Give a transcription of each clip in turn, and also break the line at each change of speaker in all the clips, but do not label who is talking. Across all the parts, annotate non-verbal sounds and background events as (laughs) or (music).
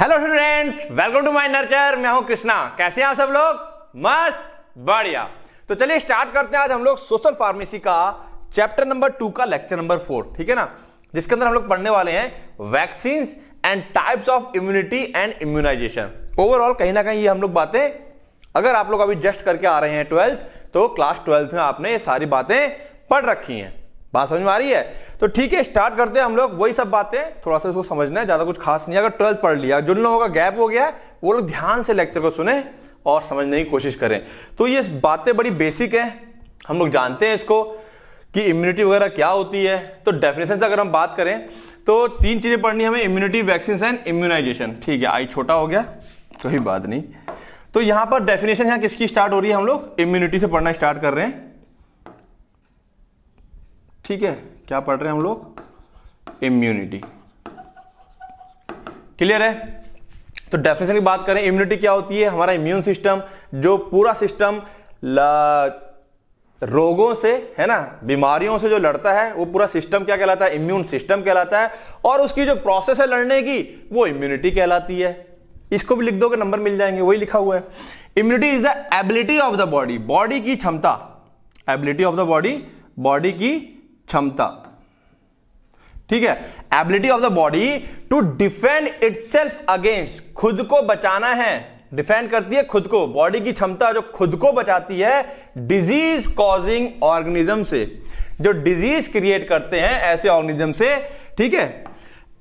Hello students welcome to my Nurture मैं हूं कृष्णा कैसे हैं आप सब लोग मस्त बढ़िया तो चलिए स्टार्ट करते हैं आज हम लोग सोशल फार्मेसी का चैप्टर नंबर टू का लेक्चर नंबर फोर ठीक है ना जिसके अंदर हम लोग पढ़ने वाले हैं vaccine and types of immunity and immunization overall कहीं ना कहीं ये हम लोग बातें अगर आप लोग अभी जस्ट करके आ रहे हैं ट्वेल्थ तो क्लास ट्वेल्थ में आपने ये सारी बातें पढ़ रखी हैं बात समझ में आ रही है तो ठीक है स्टार्ट करते हैं हम लोग वही सब बातें थोड़ा सा उसको समझना है ज़्यादा कुछ खास नहीं अगर ट्वेल्थ पढ़ लिया जो लोगों का गैप हो गया वो लोग ध्यान से लेक्चर को सुने और समझने की कोशिश करें तो ये बातें बड़ी बेसिक हैं हम लोग जानते हैं इसको कि इम्यूनिटी वगैरह क्या होती है तो डेफिनेशन से अगर हम बात करें तो तीन चीज़ें पढ़नी हमें इम्यूनिटी वैक्सीन एंड इम्यूनाइजेशन ठीक है आई छोटा हो गया कोई बात नहीं तो यहां पर डेफिनेशन यहां किसकी स्टार्ट हो रही है हम लोग इम्यूनिटी से पढ़ना स्टार्ट कर रहे हैं ठीक है क्या पढ़ रहे हैं हम लोग इम्यूनिटी क्लियर है तो डेफिनेशन की बात करें इम्यूनिटी क्या होती है हमारा इम्यून सिस्टम जो पूरा सिस्टम रोगों से है ना बीमारियों से जो लड़ता है वो पूरा सिस्टम क्या कहलाता है इम्यून सिस्टम कहलाता है और उसकी जो प्रोसेस है लड़ने की वो इम्यूनिटी कहलाती है इसको भी लिख के नंबर मिल जाएंगे वही लिखा हुआ है immunity is the ability of the body body की क्षमता ability of the body body की क्षमता ठीक है ability of the body to defend it against खुद को बचाना है डिफेंड करती है खुद को बॉडी की क्षमता जो खुद को बचाती है डिजीज कॉजिंग ऑर्गेनिज्म से जो डिजीज क्रिएट करते हैं ऐसे ऑर्गेनिज्म से ठीक है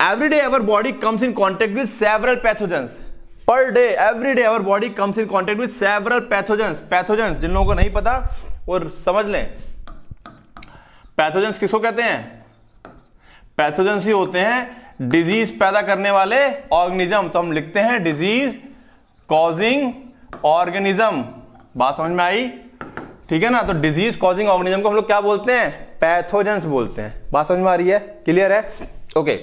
every day our body comes in contact with several pathogens per day every day our body comes in contact with several pathogens pathogens जिन लोगों को नहीं पता और समझ लें पैथोजेंस किसको कहते हैं पैथोजेंस ही होते हैं डिजीज पैदा करने वाले ऑर्गेनिज्म तो हम लिखते हैं डिजीज कॉजिंग ऑर्गेनिज्म बात समझ में आई ठीक है ना तो डिजीज कॉजिंग ऑर्गेनिज्म को हम लोग क्या बोलते हैं पैथोजेंस बोलते हैं बात समझ में आ रही है क्लियर है ओके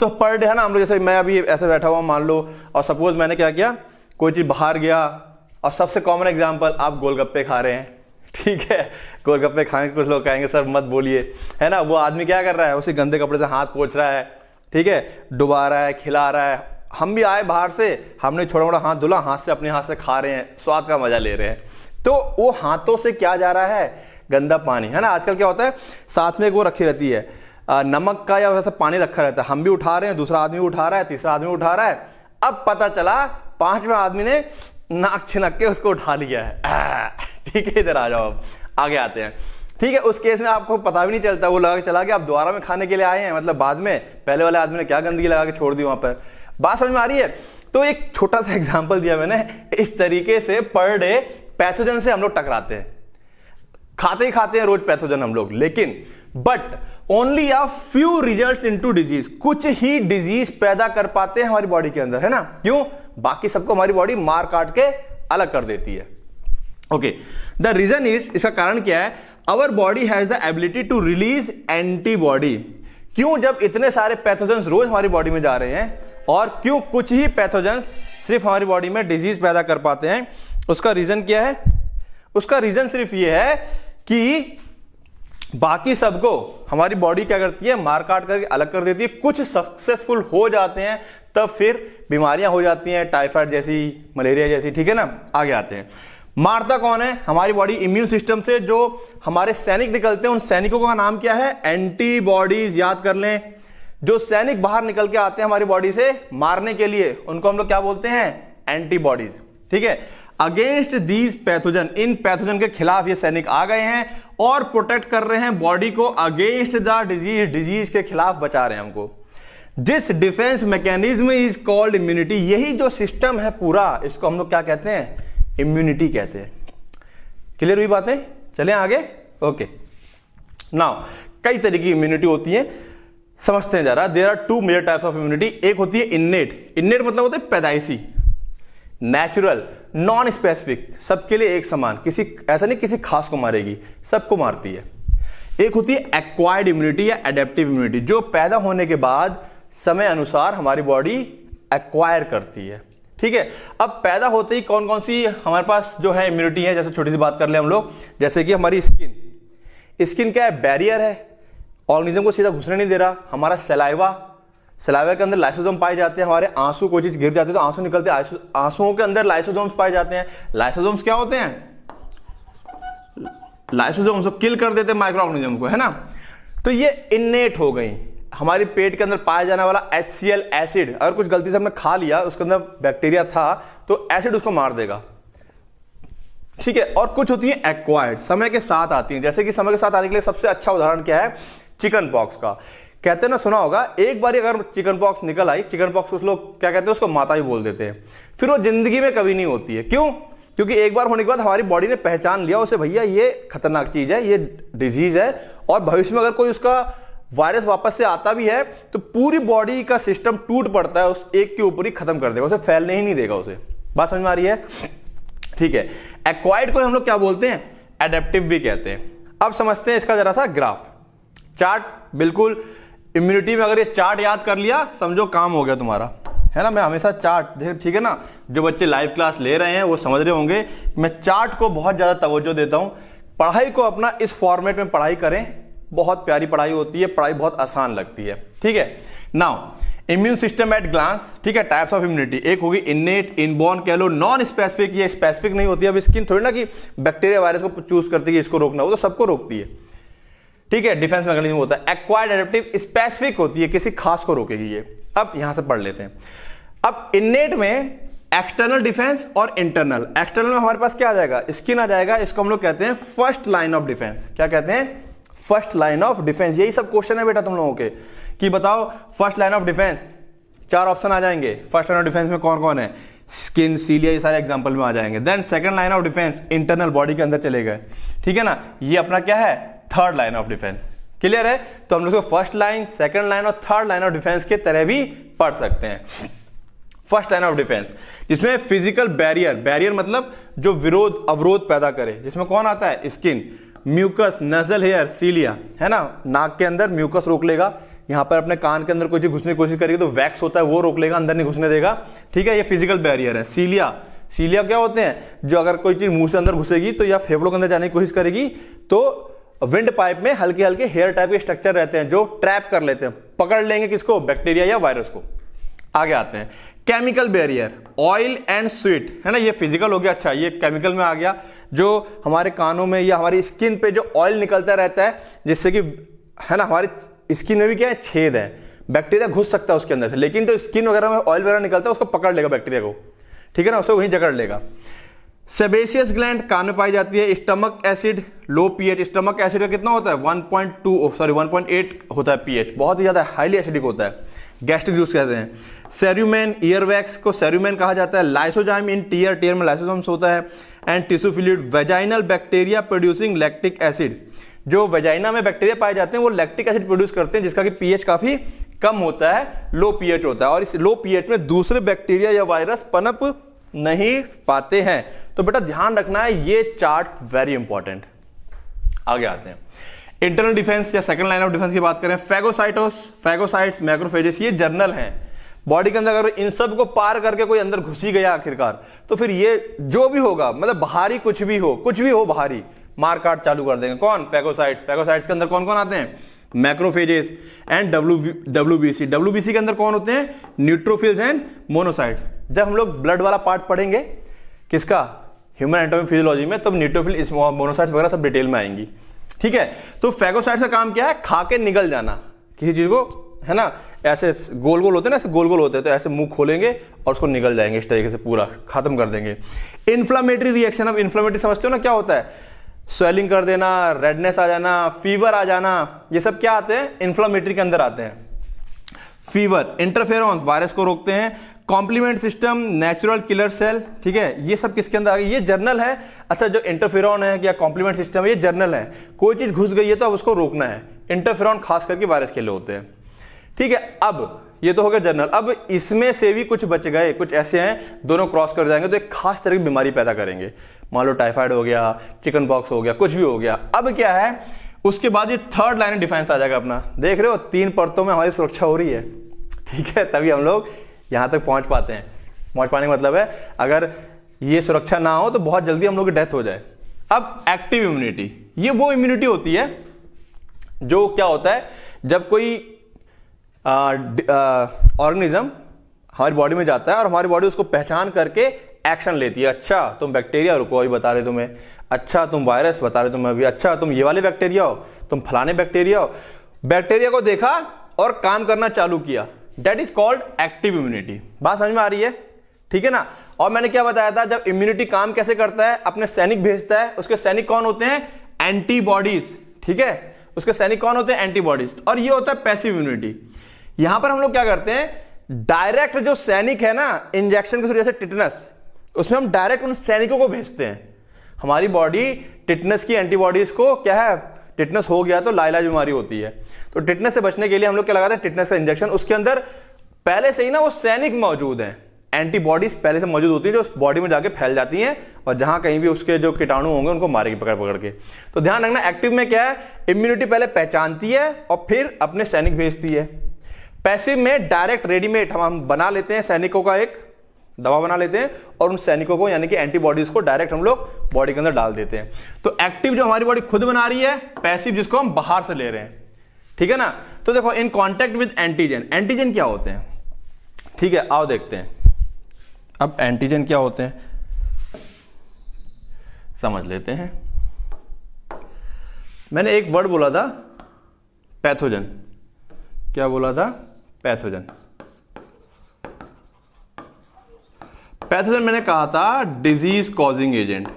तो पर डे है ना हम लोग जैसे मैं अभी ऐसे बैठा हुआ मान लो और सपोज मैंने क्या किया कोई चीज बाहर गया और सबसे कॉमन एग्जाम्पल आप गोलगप्पे खा रहे हैं ठीक है गोलगप्पे खाएंगे कुछ लोग कहेंगे सर मत बोलिए है ना वो आदमी क्या कर रहा है उसे गंदे कपड़े से हाथ पोछ रहा है ठीक है डुबा रहा है खिला रहा है हम भी आए बाहर से हमने छोटा मोटा हाथ धुला हाथ से अपने हाथ से खा रहे हैं स्वाद का मजा ले रहे हैं तो वो हाथों से क्या जा रहा है गंदा पानी है ना आजकल क्या होता है साथ में एक वो रखी रहती है नमक का या वैसा पानी रखा रहता है हम भी उठा रहे हैं दूसरा आदमी भी उठा रहा है तीसरा आदमी उठा रहा है अब पता चला पांचवा आदमी ने नाक छिनक के उसको उठा लिया है ठीक है इधर आ जाओ अब आगे आते हैं ठीक है उस केस में आपको पता भी नहीं चलता वो लगा के चला गया आप दोबारा में खाने के लिए आए हैं मतलब बाद में पहले वाले आदमी ने क्या गंदगी लगा के छोड़ दी वहां पर बात समझ में आ रही है तो एक छोटा सा एग्जाम्पल दिया मैंने इस तरीके से पर डे पैथोजन से हम लोग टकराते हैं खाते ही खाते हैं रोज पैथोजन हम लोग लेकिन but only a few result into disease कुछ ही डिजीज पैदा कर पाते हैं हमारी बॉडी के अंदर है ना क्यों बाकी सबको हमारी बॉडी मार काट के अलग कर देती है ओके द रीजन इज इसका कारण क्या है our body has the ability to release antibody क्यों जब इतने सारे पैथोजेंस रोज हमारी बॉडी में जा रहे हैं और क्यों कुछ ही पैथोजेंस सिर्फ हमारी बॉडी में डिजीज पैदा कर पाते हैं उसका रीजन क्या है उसका रीजन सिर्फ ये है कि बाकी सबको हमारी बॉडी क्या करती है मार काट करके अलग कर देती है कुछ सक्सेसफुल हो जाते हैं तब फिर बीमारियां हो जाती हैं टाइफाइड जैसी मलेरिया जैसी ठीक है ना आगे आते हैं मारता कौन है हमारी बॉडी इम्यून सिस्टम से जो हमारे सैनिक निकलते हैं उन सैनिकों का नाम क्या है एंटीबॉडीज याद कर लें जो सैनिक बाहर निकल के आते हैं हमारी बॉडी से मारने के लिए उनको हम लोग क्या बोलते हैं एंटीबॉडीज ठीक है अगेंस्ट दीज पैथोजन इन पैथोजन के खिलाफ ये सैनिक आ गए हैं और प्रोटेक्ट कर रहे हैं बॉडी को अगेंस्ट द डिजीज डिजीज के खिलाफ बचा रहे हैं हमको this defence mechanism is called immunity यही जो सिस्टम है पूरा इसको हम लोग क्या कहते हैं इम्यूनिटी कहते हैं क्लियर हुई बातें चले आगे ओके नाउ कई तरह की इम्यूनिटी होती है समझते हैं जरा there are two major types of immunity एक होती है इन्नेट इन्नेट मतलब होता है पैदाइशी नेचुरल नॉन स्पेसिफिक सबके लिए एक समान किसी ऐसा नहीं किसी खास को मारेगी सबको मारती है एक होती है एक्वायर्ड इम्यूनिटी या एडेप्टिव इम्यूनिटी जो पैदा होने के बाद समय अनुसार हमारी बॉडी एक्वायर करती है ठीक है अब पैदा होते ही कौन कौन सी हमारे पास जो है इम्यूनिटी है जैसे छोटी सी बात कर ले हम लोग जैसे कि हमारी स्किन स्किन क्या है बैरियर है ऑर्गेनिज्म को सीधा घुसने नहीं दे रहा हमारा सलाइवा सलाइवा के अंदर लाइसोजोम पाए जाते हैं हमारे आंसू कोई चीज गिर जाती है तो आंसू निकलते हैं आंसुओं के अंदर लाइसोजोम्स पाए जाते हैं लाइसोजोम्स क्या होते हैं लाइसोजोम्स किल कर देते हैं माइक्रो ऑर्गेनिज्म को है ना तो ये इननेट हो गई हमारी पेट के अंदर पाया जाने वाला एच सी एल एसिड अगर कुछ गलती से हमने खा लिया उसके अंदर बैक्टीरिया था तो एसिड उसको मार देगा ठीक है और कुछ होती है एक्वायर्ड समय के साथ आती है जैसे कि समय के साथ आने के लिए सबसे अच्छा उदाहरण क्या है चिकन पॉक्स का कहते हैं ना सुना होगा एक बार अगर चिकन पॉक्स निकल आई चिकन पॉक्स उस लोग क्या कहते हैं उसको माता ही बोल देते हैं फिर वो जिंदगी में कभी नहीं होती है क्यों क्योंकि एक बार होने के बाद हमारी बॉडी ने पहचान लिया उसे भैया ये खतरनाक चीज है ये डिजीज है और भविष्य में अगर कोई उसका वायरस वापस से आता भी है तो पूरी बॉडी का सिस्टम टूट पड़ता है उस एक के ऊपर ही खत्म कर देगा उसे फैलने ही नहीं देगा उसे बात समझ में आ रही है ठीक है एक्वाइड को हम लोग क्या बोलते हैं एडेप्टिव भी कहते हैं अब समझते हैं इसका जरा सा ग्राफ चार्ट बिल्कुल इम्यूनिटी में अगर ये चार्ट याद कर लिया समझो काम हो गया तुम्हारा है ना मैं हमेशा चार्ट ठीक है ना जो बच्चे लाइव क्लास ले रहे हैं वो समझ रहे होंगे मैं चार्ट को बहुत ज़्यादा तवज्जो देता हूं पढ़ाई को अपना इस फॉर्मेट में पढ़ाई करें बहुत प्यारी पढ़ाई होती है पढ़ाई बहुत आसान लगती है ठीक है now immune system at glance ठीक है टाइप्स ऑफ इम्यूनिटी एक होगी इननेट इनबोर्न कह लो नॉन स्पेसिफिक ये स्पेसिफिक नहीं होती अब स्किन थोड़ी ना कि बैक्टीरिया वायरस को चूज करती है इसको रोकना हो तो सबको रोकती है ठीक है डिफेंस मैकेनिज्म होता है एक्वायर्ड एडेप्टिव स्पेसिफिक होती है किसी खास को रोकेगी ये अब यहां से पढ़ लेते हैं अब इननेट में एक्सटर्नल डिफेंस और इंटरनल एक्सटर्नल में हमारे पास क्या आ जाएगा स्किन आ जाएगा इसको हम लोग कहते हैं फर्स्ट लाइन ऑफ डिफेंस क्या कहते हैं फर्स्ट लाइन ऑफ डिफेंस यही सब क्वेश्चन है बेटा तुम लोगों के कि बताओ फर्स्ट लाइन ऑफ डिफेंस चार ऑप्शन आ जाएंगे फर्स्ट लाइन ऑफ डिफेंस में कौन कौन है स्किन सीलिया ये सारे एग्जाम्पल में आ जाएंगे then second line of defence internal body के अंदर चले गए ठीक है ना ये अपना क्या है third line of defence clear है तो हम लोग फर्स्ट लाइन सेकंड लाइन और थर्ड लाइन ऑफ डिफेंस के तरह भी पढ़ सकते हैं फर्स्ट लाइन ऑफ डिफेंस जिसमें फिजिकल बैरियर बैरियर मतलब जो विरोध अवरोध पैदा करे जिसमें कौन आता है skin mucus nasal hair cilia है ना नाक के अंदर म्यूकस रोक लेगा यहां पर अपने कान के अंदर कोई चीज घुसने की कोशिश करेगी तो वैक्स होता है वो रोक लेगा अंदर नहीं घुसने देगा ठीक है ये फिजिकल बैरियर है सीलिया सीलिया क्या होते हैं जो अगर कोई चीज मुंह से अंदर घुसेगी तो या फेफड़ों के अंदर जाने की कोशिश करेगी तो विंड पाइप में हल्के हल्के हेयर टाइप के स्ट्रक्चर रहते हैं जो ट्रैप कर लेते हैं पकड़ लेंगे किसको बैक्टीरिया या वायरस को आगे आते हैं chemical barrier oil and sweat है ना ये फिजिकल हो गया अच्छा ये केमिकल में आ गया जो हमारे कानों में या हमारी स्किन पे जो ऑयल निकलता रहता है जिससे कि है ना हमारी स्किन में भी क्या है छेद है बैक्टीरिया घुस सकता है उसके अंदर से लेकिन जो तो स्किन वगैरह में ऑयल वगैरह निकलता है उसको पकड़ लेगा बैक्टीरिया को ठीक है ना उसे वहीं जकड़ लेगा सेबेसियस ग्लैंड कान में पाई जाती है stomach acid low pH stomach acid का कितना होता है 1.2 सॉरी 1.8 होता है पीएच बहुत ही ज़्यादा हाईली एसिडिक होता है गैस्ट्रिक जूस कहते हैं सेरुमेन ईयरवैक्स को सेरुमेन कहा जाता है लाइसोजाइम इन टीयर टीयर में लाइसोजाम्स होता है and tissue fluid vaginal bacteria producing lactic acid जो वेजाइना में बैक्टीरिया पाए जाते हैं वो लैक्टिक एसिड प्रोड्यूस करते हैं जिसका कि पीएच काफी कम होता है लो पीएच होता है और इस लो पीएच में दूसरे बैक्टीरिया या वायरस पनप नहीं पाते हैं तो बेटा ध्यान रखना है ये चार्ट वेरी इंपॉर्टेंट आगे आते हैं इंटरनल डिफेंस या सेकंड लाइन ऑफ डिफेंस की बात करें फेगोसाइटोस फेगोसाइट्स मैक्रोफेजेस ये जर्नल हैं बॉडी के अंदर अगर इन सब को पार करके कोई अंदर घुसी गया आखिरकार तो फिर ये जो भी होगा मतलब बाहरी कुछ भी हो कुछ भी हो बाहरी मारकाट चालू कर देंगे कौन फेगोसाइट फेगोसाइट्स के अंदर कौन कौन आते हैं मैक्रोफेजेस एंड डब्ल्यूबीसी डब्ल्यूबीसी के अंदर कौन होते हैं न्यूट्रोफिल्स एंड मोनोसाइट जब हम लोग ब्लड वाला पार्ट पढ़ेंगे किसका ह्यूमन एंटोमी फिजियोलॉजी में तब न्यूट्रोफिल मोनोसाइट वगैरह सब डिटेल में आएंगी ठीक है तो फेगोसाइट का काम क्या है खा के निकल जाना किसी चीज को है ना ऐसे गोल गोल होते हैं ना ऐसे गोल गोल होते हैं तो ऐसे मुंह खोलेंगे और उसको निकल जाएंगे इस तरीके से पूरा खत्म कर देंगे इन्फ्लामेटरी रिएक्शन अब इन्फ्लामेटरी समझते हो ना क्या होता है स्वेलिंग कर देना रेडनेस आ जाना फीवर आ जाना ये सब क्या आते हैं इन्फ्लामेटरी के अंदर आते हैं फीवर इंटरफेरॉन्स वायरस को रोकते हैं complement system natural killer cell ठीक है ये सब किसके अंदर आ गई ये जर्नल है अच्छा जो इंटरफेरॉन है या कॉम्प्लीमेंट सिस्टम है ये जर्नल है कोई चीज घुस गई है तो अब उसको रोकना है इंटरफेरॉन खास करके वायरस के लिए होते हैं ठीक है अब ये तो हो गया जनरल अब इसमें से भी कुछ बच गए कुछ ऐसे हैं दोनों क्रॉस कर जाएंगे तो एक खास तरह की बीमारी पैदा करेंगे मान लो टाइफाइड हो गया चिकन बॉक्स हो गया कुछ भी हो गया अब क्या है उसके बाद ये थर्ड लाइन डिफेंस आ जाएगा अपना देख रहे हो तीन परतों में हमारी सुरक्षा हो रही है ठीक है तभी हम लोग यहां तक पहुंच पाते हैं पहुंच पाने का मतलब है अगर ये सुरक्षा ना हो तो बहुत जल्दी हम लोग की डेथ हो जाए अब एक्टिव इम्यूनिटी ये वो इम्यूनिटी होती है जो क्या होता है जब कोई ऑर्गेनिज्म हमारी बॉडी में जाता है और हमारी बॉडी उसको पहचान करके एक्शन लेती है अच्छा तुम बैक्टीरिया रुको अभी बता रहे तुम्हें अच्छा तुम वायरस बता रहे तुम्हें अभी अच्छा तुम ये वाले बैक्टीरिया हो तुम फलाने बैक्टीरिया हो बैक्टीरिया को देखा और काम करना चालू किया that is called active immunity बात समझ में आ रही है ठीक है ना और मैंने क्या बताया था जब इम्यूनिटी काम कैसे करता है अपने सैनिक भेजता है उसके सैनिक कौन होते हैं एंटीबॉडीज ठीक है उसके सैनिक कौन होते हैं एंटीबॉडीज और ये होता है पैसिव इम्यूनिटी यहां पर हम लोग क्या करते हैं डायरेक्ट जो सैनिक है ना इंजेक्शन के जैसे टिटनस उसमें हम डायरेक्ट उन सैनिकों को भेजते हैं हमारी बॉडी टिटनस की एंटीबॉडीज को क्या है टिटनस हो गया तो लाइलाज बीमारी होती है तो टिटनस से बचने के लिए हम लोग क्या लगाते हैं टिटनस का इंजेक्शन उसके अंदर पहले से ही ना वो सैनिक मौजूद हैं एंटीबॉडीज पहले से मौजूद होती हैं जो बॉडी में जाके फैल जाती हैं और जहां कहीं भी उसके जो कीटाणु होंगे उनको मारेगी पकड़ पकड़ के तो ध्यान रखना एक्टिव में क्या है इम्यूनिटी पहले पहचानती है और फिर अपने सैनिक भेजती है पैसिव में डायरेक्ट रेडीमेड हम हम बना लेते हैं सैनिकों का एक दवा बना लेते हैं और उन सैनिकों को यानी कि एंटीबॉडीज को डायरेक्ट हम लोग बॉडी के अंदर डाल देते हैं तो एक्टिव जो हमारी बॉडी खुद बना रही है पैसिव जिसको हम बाहर से ले रहे हैं ठीक है ना तो देखो in contact with antigen antigen क्या होते हैं ठीक है आओ देखते हैं अब एंटीजन क्या होते हैं समझ लेते हैं मैंने एक वर्ड बोला था पैथोजन क्या बोला था पैथोजन पैथोजन मैंने कहा था डिजीज कॉजिंग एजेंट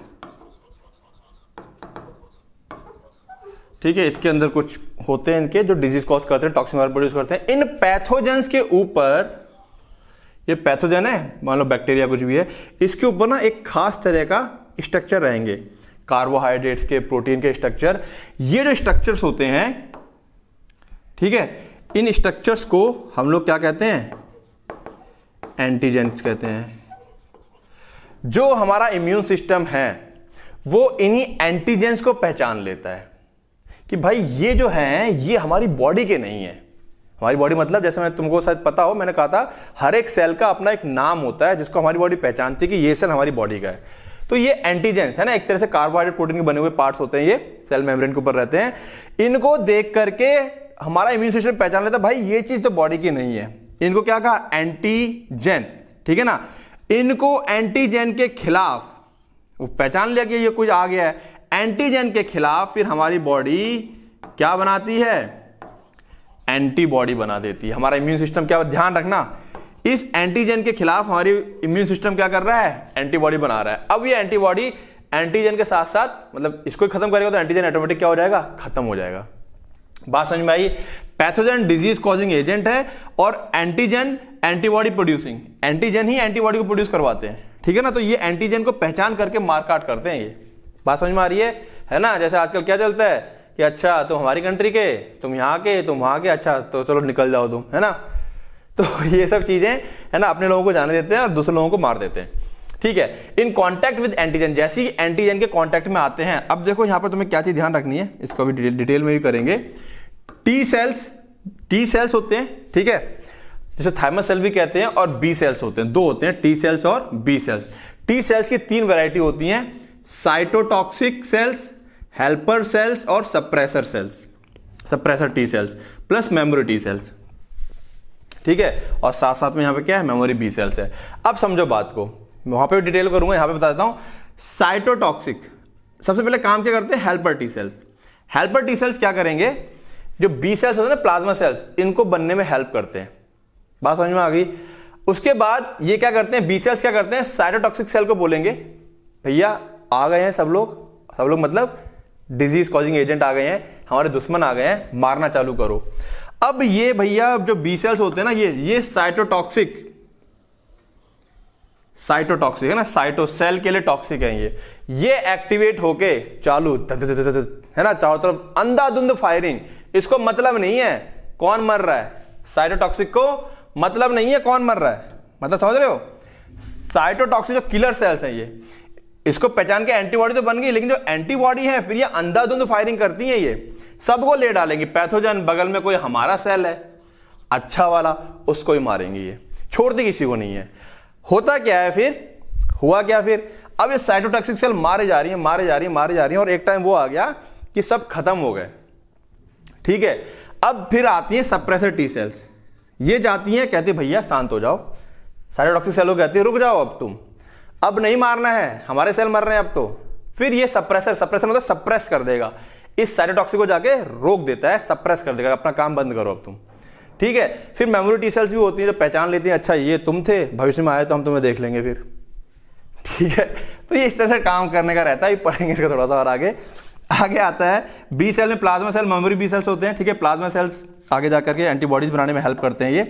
ठीक है इसके अंदर कुछ होते हैं इनके जो डिजीज कॉज करते हैं टॉक्सिन प्रोड्यूस करते हैं इन पैथोजेंस के ऊपर ये पैथोजन है मान लो बैक्टीरिया कुछ भी है इसके ऊपर ना एक खास तरह का स्ट्रक्चर रहेंगे कार्बोहाइड्रेट्स के प्रोटीन के स्ट्रक्चर ये जो स्ट्रक्चर्स होते हैं ठीक है इन स्ट्रक्चर्स को हम लोग क्या कहते हैं एंटीजेंस कहते हैं जो हमारा इम्यून सिस्टम है वो इन्हीं एंटीजेंस को पहचान लेता है कि भाई ये जो है ये हमारी बॉडी के नहीं है हमारी बॉडी मतलब जैसे मैं तुमको शायद पता हो मैंने कहा था हर एक सेल का अपना एक नाम होता है जिसको हमारी बॉडी पहचानती है कि ये सेल हमारी बॉडी का है तो ये एंटीजेंस है ना एक तरह से कार्बोहाइड्रेट प्रोटीन के बने हुए पार्ट्स होते हैं ये सेल मेम्ब्रेन के ऊपर रहते हैं इनको देख करके हमारा इम्यून सिस्टम पहचान लेता भाई ये चीज तो बॉडी की नहीं है इनको क्या कहा एंटीजेन ठीक है ना इनको एंटीजेन के खिलाफ वो पहचान लिया कि ये कुछ आ गया है एंटीजेन के खिलाफ फिर हमारी बॉडी क्या बनाती है एंटीबॉडी बना देती है हमारा इम्यून सिस्टम क्या ध्यान रखना इस एंटीजन के खिलाफ हमारी इम्यून सिस्टम क्या कर रहा है एंटीबॉडी बना रहा है अब ये एंटीबॉडी एंटीजन के साथ साथ मतलब इसको खत्म करेगा तो एंटीजन ऑटोमेटिक क्या हो जाएगा खत्म हो जाएगा बात समझ में आई पैथोजन डिजीज कॉजिंग एजेंट है और एंटीजन एंटीबॉडी प्रोड्यूसिंग एंटीजन ही एंटीबॉडी को प्रोड्यूस करवाते हैं ठीक है ना तो ये एंटीजन को पहचान करके मारकाट करते हैं ये बात समझ में आ रही है है ना जैसे आजकल क्या चलता है कि अच्छा तुम तो हमारी कंट्री के तुम यहाँ के तुम वहाँ के अच्छा तो चलो निकल जाओ तुम है ना तो (laughs) ये सब चीज़ें है ना अपने लोगों को जाने देते हैं और दूसरे लोगों को मार देते हैं ठीक है इन कॉन्टैक्ट विद एंटीजन जैसे ही एंटीजन के कॉन्टैक्ट में आते हैं अब देखो यहाँ पर तुम्हें क्या चीज़ ध्यान रखनी है इसको भी डिटेल में भी करेंगे टी सेल्स टी सेल्स होते हैं ठीक है जिसे थायमस सेल भी कहते हैं और बी सेल्स होते हैं दो होते हैं टी सेल्स और बी सेल्स टी सेल्स की तीन वैरायटी होती हैं साइटोटॉक्सिक सेल्स हेल्पर सेल्स और suppressor cells suppressor T cells plus memory T cells ठीक है और साथ साथ में यहां पे क्या है मेमोरी बी सेल्स है अब समझो बात को वहां पे डिटेल करूंगा यहां पे बता देता हूं साइटोटॉक्सिक सबसे पहले काम क्या करते हैं helper T cells helper T cells क्या करेंगे जो बी सेल्स होते हैं ना प्लाज्मा सेल्स इनको बनने में हेल्प करते हैं बात समझ में आ गई उसके बाद ये क्या करते हैं बी सेल्स क्या करते हैं साइटोटॉक्सिक सेल को बोलेंगे भैया आ गए हैं सब लोग सब लोग मतलब डिजीज कॉजिंग एजेंट आ गए हैं हमारे दुश्मन आ गए हैं मारना चालू करो अब ये भैया जो बी सेल्स होते हैं ना ये ये साइटोटॉक्सिक साइटोटॉक्सिक है ना साइटोसेल के लिए टॉक्सिक है ये ये एक्टिवेट होके चालू है ना चारों तरफ अंधाधुंध फायरिंग इसको मतलब नहीं है कौन मर रहा है साइटोटॉक्सिक को मतलब नहीं है कौन मर रहा है मतलब समझ रहे हो साइटोटॉक्सिक जो किलर सेल्स हैं ये इसको पहचान के एंटीबॉडी तो बन गई लेकिन जो एंटीबॉडी है फिर ये अंधाधुंध फायरिंग करती है ये सबको ले डालेंगे पैथोजन बगल में कोई हमारा सेल है अच्छा वाला उसको ही मारेंगे ये छोड़ती किसी को नहीं है होता क्या है फिर हुआ क्या फिर अब ये साइटोटॉक्सिक सेल मारे जा रही है मारे जा रही है मारे जा रही है और एक टाइम वो आ गया कि सब खत्म हो गए ठीक है अब फिर आती है सप्रेसर टी सेल्स ये जाती हैं कहती भैया शांत हो जाओ सारे डॉक्टर सेलो कहते हैं रुक जाओ अब तुम अब नहीं मारना है हमारे सेल मर रहे हैं अब तो फिर ये सप्रेसर सप्रेसर मतलब सप्रेस कर देगा इस साइटोटॉक्सिक को जाके रोक देता है सप्रेस कर देगा अपना काम बंद करो अब तुम ठीक है फिर मेमोरी टी सेल्स भी होती हैं जो पहचान लेती हैं अच्छा ये तुम थे भविष्य में आए तो हम तुम्हें देख लेंगे फिर (laughs) ठीक है तो ये इस तरह से काम करने का रहता है पढ़ेंगे इसका थोड़ा सा और आगे आगे आता है बी सेल में plasma cell memory B cells होते हैं ठीक है प्लाज्मा सेल्स आगे जाकर के एंटीबॉडीज बनाने में हेल्प करते हैं ये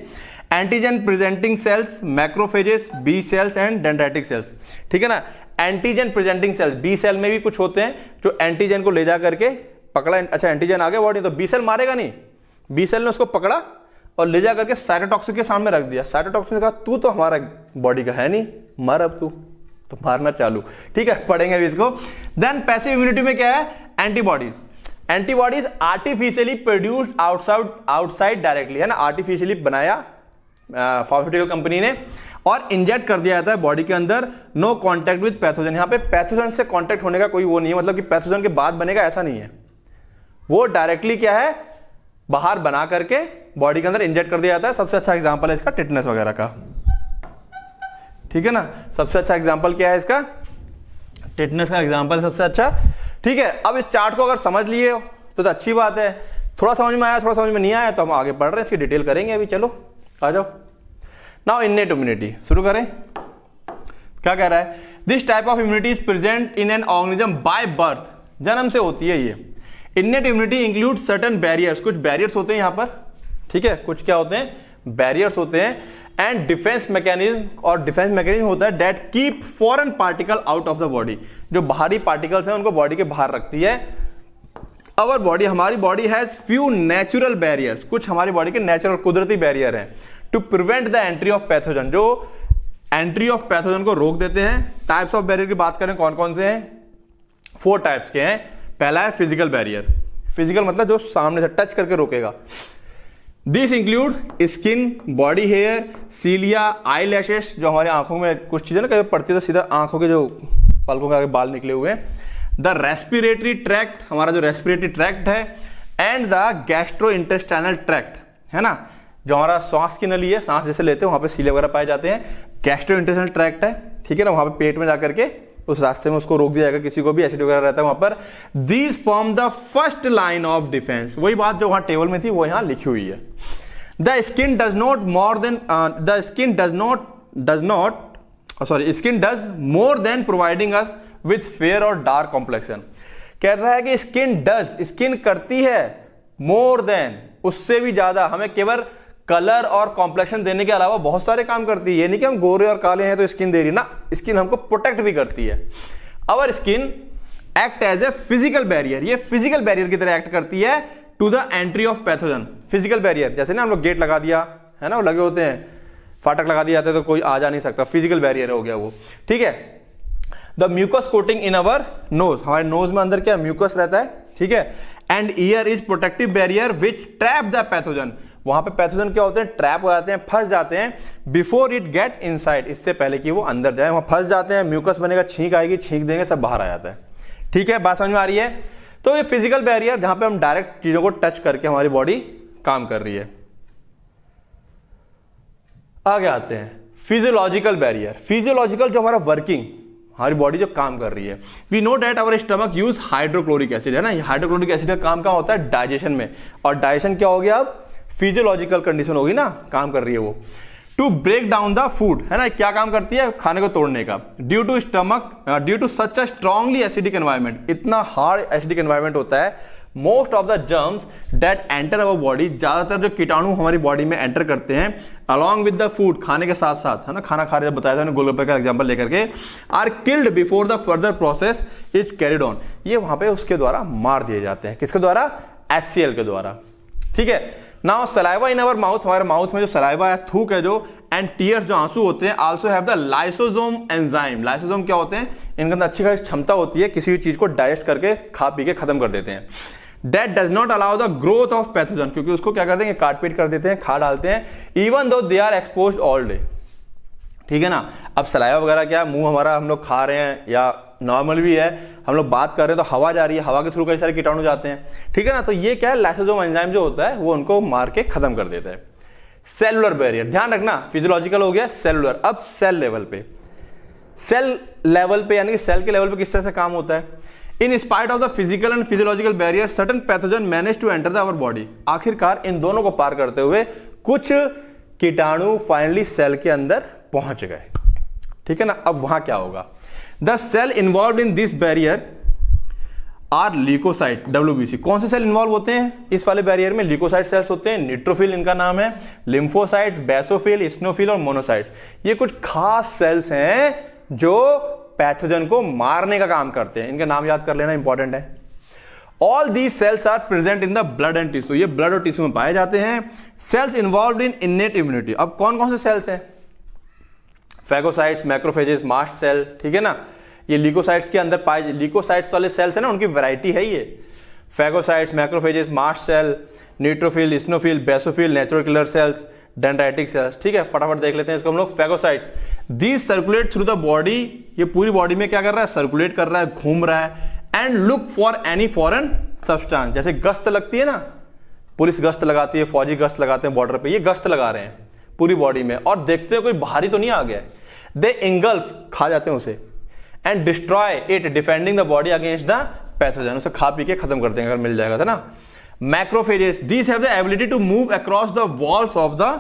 antigen presenting cells macrophages B cells and dendritic cells ठीक है ना antigen presenting cells B cell में भी कुछ होते हैं जो एंटीजन को ले जा करके पकड़ा अच्छा एंटीजन आ गया बॉडी तो बी सेल मारेगा नहीं बी सेल ने उसको पकड़ा और ले जा करके साइटोटॉक्सिक के सामने रख दिया साइटोटॉक्सिक ने कहा तू तो हमारा बॉडी का है नहीं मर अब तू तो मारना चालू ठीक है पढ़ेंगे अभी इसको देन पैसिव इम्यूनिटी में क्या है antibodies antibodies artificially produced outside outside directly है ना आर्टिफिशियली बनाया फार्मास्यूटिकल कंपनी ने और इंजेक्ट कर दिया जाता है बॉडी के अंदर नो कॉन्टैक्ट विद पैथोजन यहाँ पे पैथोजन से कॉन्टैक्ट होने का कोई वो नहीं है मतलब कि पैथोजन के बाद बनेगा ऐसा नहीं है वो डायरेक्टली क्या है बाहर बना करके बॉडी के अंदर इंजेक्ट कर दिया जाता है सबसे अच्छा एग्जाम्पल है इसका टिटनेस वगैरह का ठीक है ना सबसे अच्छा एग्जाम्पल क्या है इसका टिटनेस का एग्जाम्पल सबसे अच्छा ठीक है अब इस चार्ट को अगर समझ लिए तो, तो अच्छी बात है थोड़ा समझ में आया थोड़ा समझ में नहीं आया तो हम आगे बढ़ रहे हैं इसकी डिटेल करेंगे अभी चलो आ जाओ नाउ इननेट इम्यूनिटी शुरू करें क्या कह रहा है this type of immunity is present in an organism by birth जन्म से होती है ये innate immunity include certain barriers कुछ बैरियर्स होते हैं यहां पर ठीक है कुछ क्या होते हैं बैरियर्स होते हैं एंड डिफेंस मैकेनिज्म और डिफेंस मैकेनिज्म होता है that keep foreign particle out of the body जो बाहरी पार्टिकल्स हैं उनको बॉडी के बाहर रखती है अवर बॉडी हमारी body has few natural barriers कुछ हमारी बॉडी के नेचुरल कुदरती बैरियर हैं to prevent the entry of pathogen जो एंट्री ऑफ पैथोजन को रोक देते हैं टाइप्स ऑफ बैरियर की बात करें कौन कौन से हैं फोर टाइप्स के हैं पहला है फिजिकल बैरियर फिजिकल मतलब जो सामने से टच करके रोकेगा this include skin body hair cilia eyelashes जो हमारे आंखों में कुछ चीज़ें ना कभी पड़ती है तो सीधा आंखों के जो पलकों के आगे बाल निकले हुए हैं द रेस्पिरेटरी ट्रैक्ट हमारा जो रेस्पिरेटरी ट्रैक्ट है and the gastrointestinal tract है ना जो हमारा सांस की नली है सांस जैसे लेते हैं वहां पे सीले वगैरह पाए जाते हैं गैस्ट्रो इंटेस्टाइनल ट्रैक्ट है ठीक है ना वहां पे पेट में जाकर के उस रास्ते में उसको रोक दिया जाएगा किसी को भी एसिड वगैरह रहता है वहां पर these form the first line of defence वही बात जो वहां टेबल में थी वो यहां लिखी हुई है the skin does not more than the skin does not does not sorry skin does more than providing us with fair और डार्क कॉम्प्लेक्शन कह रहा है कि स्किन डज स्किन करती है मोर देन उससे भी ज्यादा हमें केवल कलर और कॉम्प्लेक्शन देने के अलावा बहुत सारे काम करती है ये नहीं कि हम गोरे और काले हैं तो स्किन दे रही ना स्किन हमको प्रोटेक्ट भी करती है our skin act as a physical barrier ये फिजिकल बैरियर की तरह एक्ट करती है to the entry of pathogen physical barrier जैसे ना हम लोग गेट लगा दिया है ना वो लगे होते हैं फाटक लगा दिया जाता है तो कोई आ जा नहीं सकता फिजिकल बैरियर हो गया वो ठीक है the mucus coating in our nose हमारे नोज में अंदर क्या म्यूकस रहता है ठीक है and ear is protective barrier which trap the pathogen वहां पे पैथोजन क्या होते हैं ट्रैप हो जाते हैं फंस जाते हैं बिफोर इट गेट इन इससे पहले कि वो अंदर जाए वहां फंस जाते हैं म्यूकस बनेगा छींक आएगी छींक देंगे सब बाहर आ जाता है ठीक है बात समझ में आ रही है तो ये फिजिकल बैरियर जहां पे हम डायरेक्ट चीजों को टच करके हमारी बॉडी काम कर रही है आगे आते हैं फिजियोलॉजिकल बैरियर फिजियोलॉजिकल जो हमारा वर्किंग हमारी बॉडी जो काम कर रही है we know that our stomach use hydrochloric acid है ना हाइड्रोक्लोरिक एसिड का काम क्या होता है डाइजेशन में और डाइजेशन क्या हो गया अब फिजियोलॉजिकल कंडीशन होगी ना काम कर रही है वो to break down the food है ना क्या काम करती है खाने को तोड़ने का due to stomach due to such a strongly acidic environment इतना हार्ड एसिडिक एनवायरमेंट होता है most of the germs that enter our body ज्यादातर जो कीटाणु हमारी बॉडी में एंटर करते हैं अलॉन्ग विद द फूड खाने के साथ साथ है ना खाना खा रहे बताया था गोलगप्पे का एग्जाम्पल लेकर के are killed before the further process is carried on ये वहां पे उसके द्वारा मार दिए जाते हैं किसके द्वारा एच के द्वारा ठीक है now saliva in our mouth हमारे माउथ में जो सलाइवा है थूक है जो एंड टीयर जो आंसू होते हैं also have the lysozyme enzyme lysozyme क्या होते हैं इनके अंदर अच्छी खासी क्षमता होती है किसी भी चीज को डाइजेस्ट करके खा पी के खत्म कर देते हैं that does not allow the growth of pathogen क्योंकि उसको क्या कर देंगे काटपीट कर देते हैं खा डालते हैं even though they are expose all day ठीक है ना अब सलाइवा वगैरह क्या मुंह हमारा हम लोग खा रहे हैं या नॉर्मल भी है हम लोग बात कर रहे हैं तो हवा जा रही है हवा के थ्रू कई सारे कीटाणु जाते हैं ठीक है ना तो ये क्या है लाइसोजोम एंजाइम जो होता है वो उनको मार के खत्म कर देता है सेलुलर बैरियर ध्यान रखना फिजियोलॉजिकल हो गया सेलुलर अब सेल लेवल पे सेल लेवल पे यानी कि सेल के लेवल पे किस तरह से काम होता है in spite of the physical and physiological barrier certain pathogen manage to enter the our body आखिरकार इन दोनों को पार करते हुए कुछ कीटाणु फाइनली सेल के अंदर पहुंच गए ठीक है ना अब वहां क्या होगा the cell involve in this barrier are leucocyte WBC कौन से सेल इन्वॉल्व होते हैं इस वाले बैरियर में लीकोसाइट सेल्स होते हैं न्यूट्रोफिल इनका नाम है लिम्फोसाइट बैसोफिल स्नोफिल और मोनोसाइट ये कुछ खास सेल्स हैं जो पैथोजन को मारने का काम करते हैं इनका नाम याद कर लेना इंपॉर्टेंट है all these cells are present in the blood and tissue ये ब्लड और टिश्यू में पाए जाते हैं cells involve in innate immunity अब कौन कौन से सेल्स हैं फैगोसाइट्स मैक्रोफेजेस मास्ट सेल ठीक है ना ये लीकोसाइट्स के अंदर पाए लीकोसाइट्स वाले सेल्स है ना उनकी वैरायटी है ये phagocytes macrophages mast cell neutrophil eosinophil basophil natural killer cells dendritic cells ठीक है फटाफट देख लेते हैं इसको हम लोग phagocytes these circulate through the body ये पूरी बॉडी में क्या कर रहा है सर्कुलेट कर रहा है घूम रहा है and look for any foreign substance जैसे गश्त लगती है ना पुलिस गश्त लगाती है फौजी गश्त लगाते हैं बॉर्डर पे ये गश्त लगा रहे हैं पूरी बॉडी में और देखते हैं कोई बाहरी तो नहीं आ गया है दे इंगल्फ खा जाते हैं उसे and destroy it defending the body against the pathogen उसे खा पी के खत्म कर देंगे अगर मिल जाएगा था तो ना macrophages these have the ability to move across the walls of the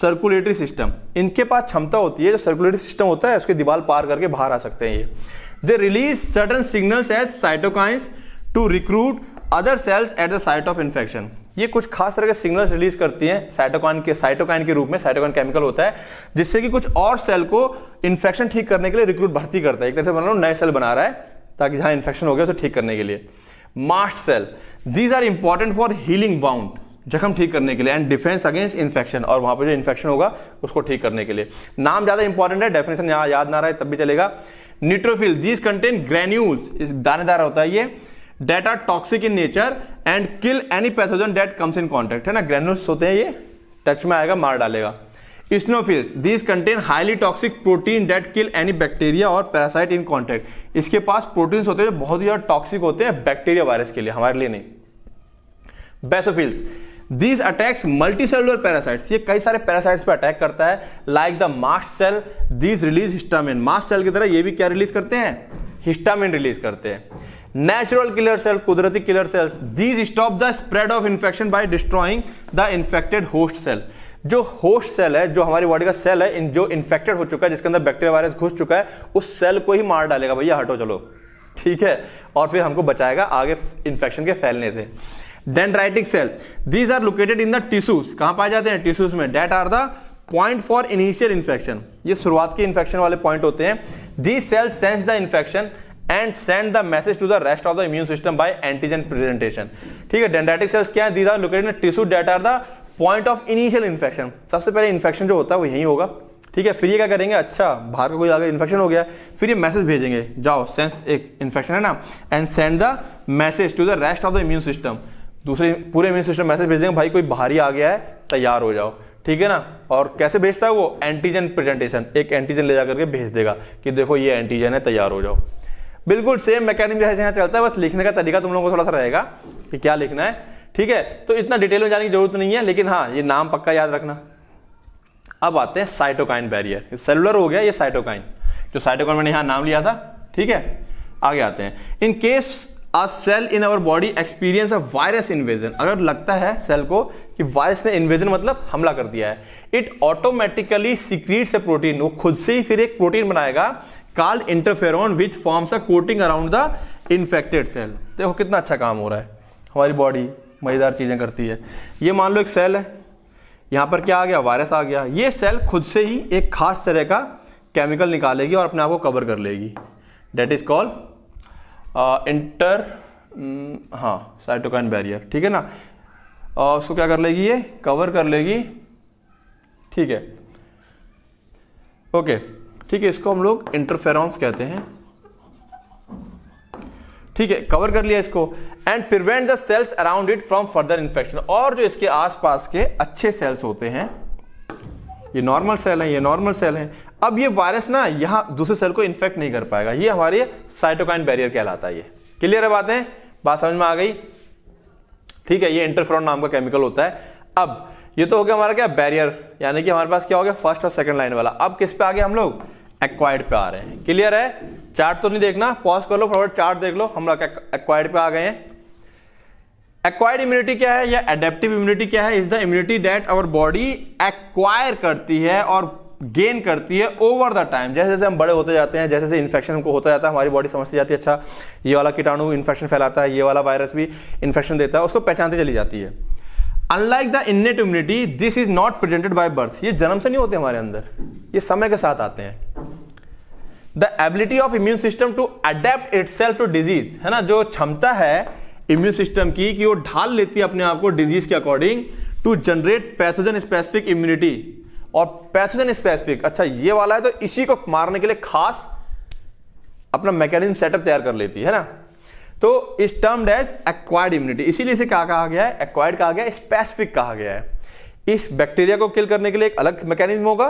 circulatory system इनके पास क्षमता होती है जो सर्कुलेटरी सिस्टम होता है उसके दीवार पार करके बाहर आ सकते हैं ये they release certain signals as cytokines to recruit other cells at the site of infection ये कुछ खास तरह के सिग्नल्स रिलीज करती हैं साइटोकॉन के साइटोकाइन के रूप में साइटोकाइन केमिकल होता है जिससे कि कुछ और सेल को इन्फेक्शन ठीक करने के लिए रिक्रूट भर्ती करता है एक तरह से लो मतलब नए सेल बना रहा है ताकि जहां इन्फेक्शन हो गया उसे ठीक करने के लिए mast cell these are important for healing wound जख्म ठीक करने के लिए एंड डिफेंस अगेंस्ट इन्फेक्शन और वहां पर जो इन्फेक्शन होगा उसको ठीक करने के लिए नाम ज्यादा इंपॉर्टेंट है डेफिनेशन यहां याद ना रहा है तब भी चलेगा न्यूट्रोफिल दीज कंटेन ग्रेन्यूल दानेदार होता है ये that are toxic in nature and kill any pathogen that comes in contact है ना ग्रेनुल्स होते हैं ये टच में आएगा मार डालेगा eosinophils this contain highly toxic protein that kill any bacteria और पैरासाइट इन कॉन्टेक्ट इसके पास प्रोटीन होते हैं जो बहुत ही ज्यादा टॉक्सिक होते हैं बैक्टीरिया वायरस के लिए हमारे लिए नहीं basophils this attacks multi cellular parasites ये कई सारे पैरासाइट्स पे अटैक करता है like the mast cell these release histamine mast cell की तरह ये भी क्या रिलीज करते हैं हिस्टामिन रिलीज करते हैं नेचुरल किलर सेल्स कुदरती killer cells these stop the spread of infection by destroying the infected host cell जो होस्ट सेल है जो हमारी बॉडी का सेल है इन जो इन्फेक्टेड हो चुका है जिसके अंदर बैक्टीरिया वायरस घुस चुका है उस सेल को ही मार डालेगा भैया हटो चलो ठीक है और फिर हमको बचाएगा आगे इन्फेक्शन के फैलने से dendritic cell these are located in the tissues कहां पाए जाते हैं टिश्यूज में that are the point for initial infection ये शुरुआत के इन्फेक्शन वाले पॉइंट होते हैं these cells sense the infection and send the message to the rest of the immune system by antigen presentation ठीक है डेंडेटिक सेल्स क्या है these are located tissue that are the point of initial infection सबसे पहले infection जो होता है वो यही होगा ठीक है फिर ये क्या करेंगे अच्छा बाहर का कोई आगे इन्फेक्शन हो गया फिर ये मैसेज भेजेंगे जाओ सेंस एक इन्फेक्शन है ना and send the message to the rest of the immune system दूसरे पूरे इम्यून सिस्टम मैसेज भेज देंगे भाई कोई बाहरी आ गया है तैयार हो जाओ ठीक है ना और कैसे भेजता है वो एंटीजन प्रेजेंटेशन एक एंटीजन ले जाकर के भेज देगा कि देखो ये एंटीजन है तैयार हो जाओ बिल्कुल सेम मैकेनिक जैसे यहाँ चलता है बस लिखने का तरीका तुम लोगों को थोड़ा सा रहेगा कि क्या लिखना है ठीक है तो इतना डिटेल में जाने की जरूरत नहीं है लेकिन हाँ ये नाम पक्का याद रखना अब आते हैं साइटोकाइन बैरियर सेलुलर हो गया ये साइटोकाइन जो साइटोकाइन मैंने यहाँ नाम लिया था ठीक है आगे आते हैं in case a cell in our body experience a virus invasion अगर लगता है सेल को कि वायरस ने इन्वेजन मतलब हमला कर दिया है it automatically secrete a protein वो खुद से ही फिर एक प्रोटीन बनाएगा called interferon which forms a coating around the infected cell देखो कितना अच्छा काम हो रहा है हमारी बॉडी मज़ेदार चीज़ें करती है ये मान लो एक सेल है यहां पर क्या आ गया वायरस आ गया ये सेल खुद से ही एक खास तरह का केमिकल निकालेगी और अपने आप को कवर कर लेगी डेट इज कॉल इंटर हाँ साइटोकाइन बैरियर ठीक है ना uh, उसको क्या कर लेगी ये कवर कर लेगी ठीक है ओके okay. ठीक है इसको हम लोग इंटरफेरेंस कहते हैं ठीक है कवर कर लिया इसको and prevent the cells around it from further infection और जो इसके आसपास के अच्छे सेल्स होते हैं ये नॉर्मल सेल है ये नॉर्मल सेल है अब ये वायरस ना यहां दूसरे सेल को इन्फेक्ट नहीं कर पाएगा ये हमारे साइटोकाइन बैरियर कहलाता है ये क्लियर है बातें बात समझ में आ गई ठीक है ये इंटरफ्रॉन नाम का केमिकल होता है अब ये तो हो गया हमारा क्या बैरियर यानी कि हमारे पास क्या हो गया फर्स्ट और सेकंड लाइन वाला अब किस पे आ गए हम लोग एक्वायर्ड पे आ रहे हैं क्लियर है चार्ट तो नहीं देखना पॉज कर लो फॉरवर्ड चार्ट देख लो हम लोग एक्वायर्ड पे आ गए हैं एक्वायर्ड इम्यूनिटी क्या है या एडेप्टिव इम्यूनिटी क्या है is the immunity that our body acquire करती है और गेन करती है ओवर द टाइम जैसे जैसे हम बड़े होते जाते हैं जैसे जैसे इन्फेक्शन हमको होता जाता है हमारी बॉडी समझती जाती है अच्छा ये वाला कीटाणु इन्फेक्शन फैलाता है ये वाला वायरस भी इन्फेक्शन देता है उसको पहचानती चली जाती है unlike the innate immunity this is not presented by birth ये जन्म से नहीं होते हमारे अंदर ये समय के साथ आते हैं the ability of immune system to adapt itself to disease है ना जो क्षमता है इम्यून सिस्टम की कि वो ढाल लेती है अपने आप को डिजीज के according to generate pathogen specific immunity और पैथोजन स्पेसिफिक अच्छा ये वाला है तो इसी को मारने के लिए खास अपना मैकेनिज्म सेटअप तैयार कर लेती है ना तो इस टर्म एज एक्वायर्ड इम्यूनिटी इसीलिए इसे क्या कहा गया है एक्वायर्ड कहा गया है स्पेसिफिक कहा गया है इस बैक्टीरिया को किल करने के लिए एक अलग मैकेनिज्म होगा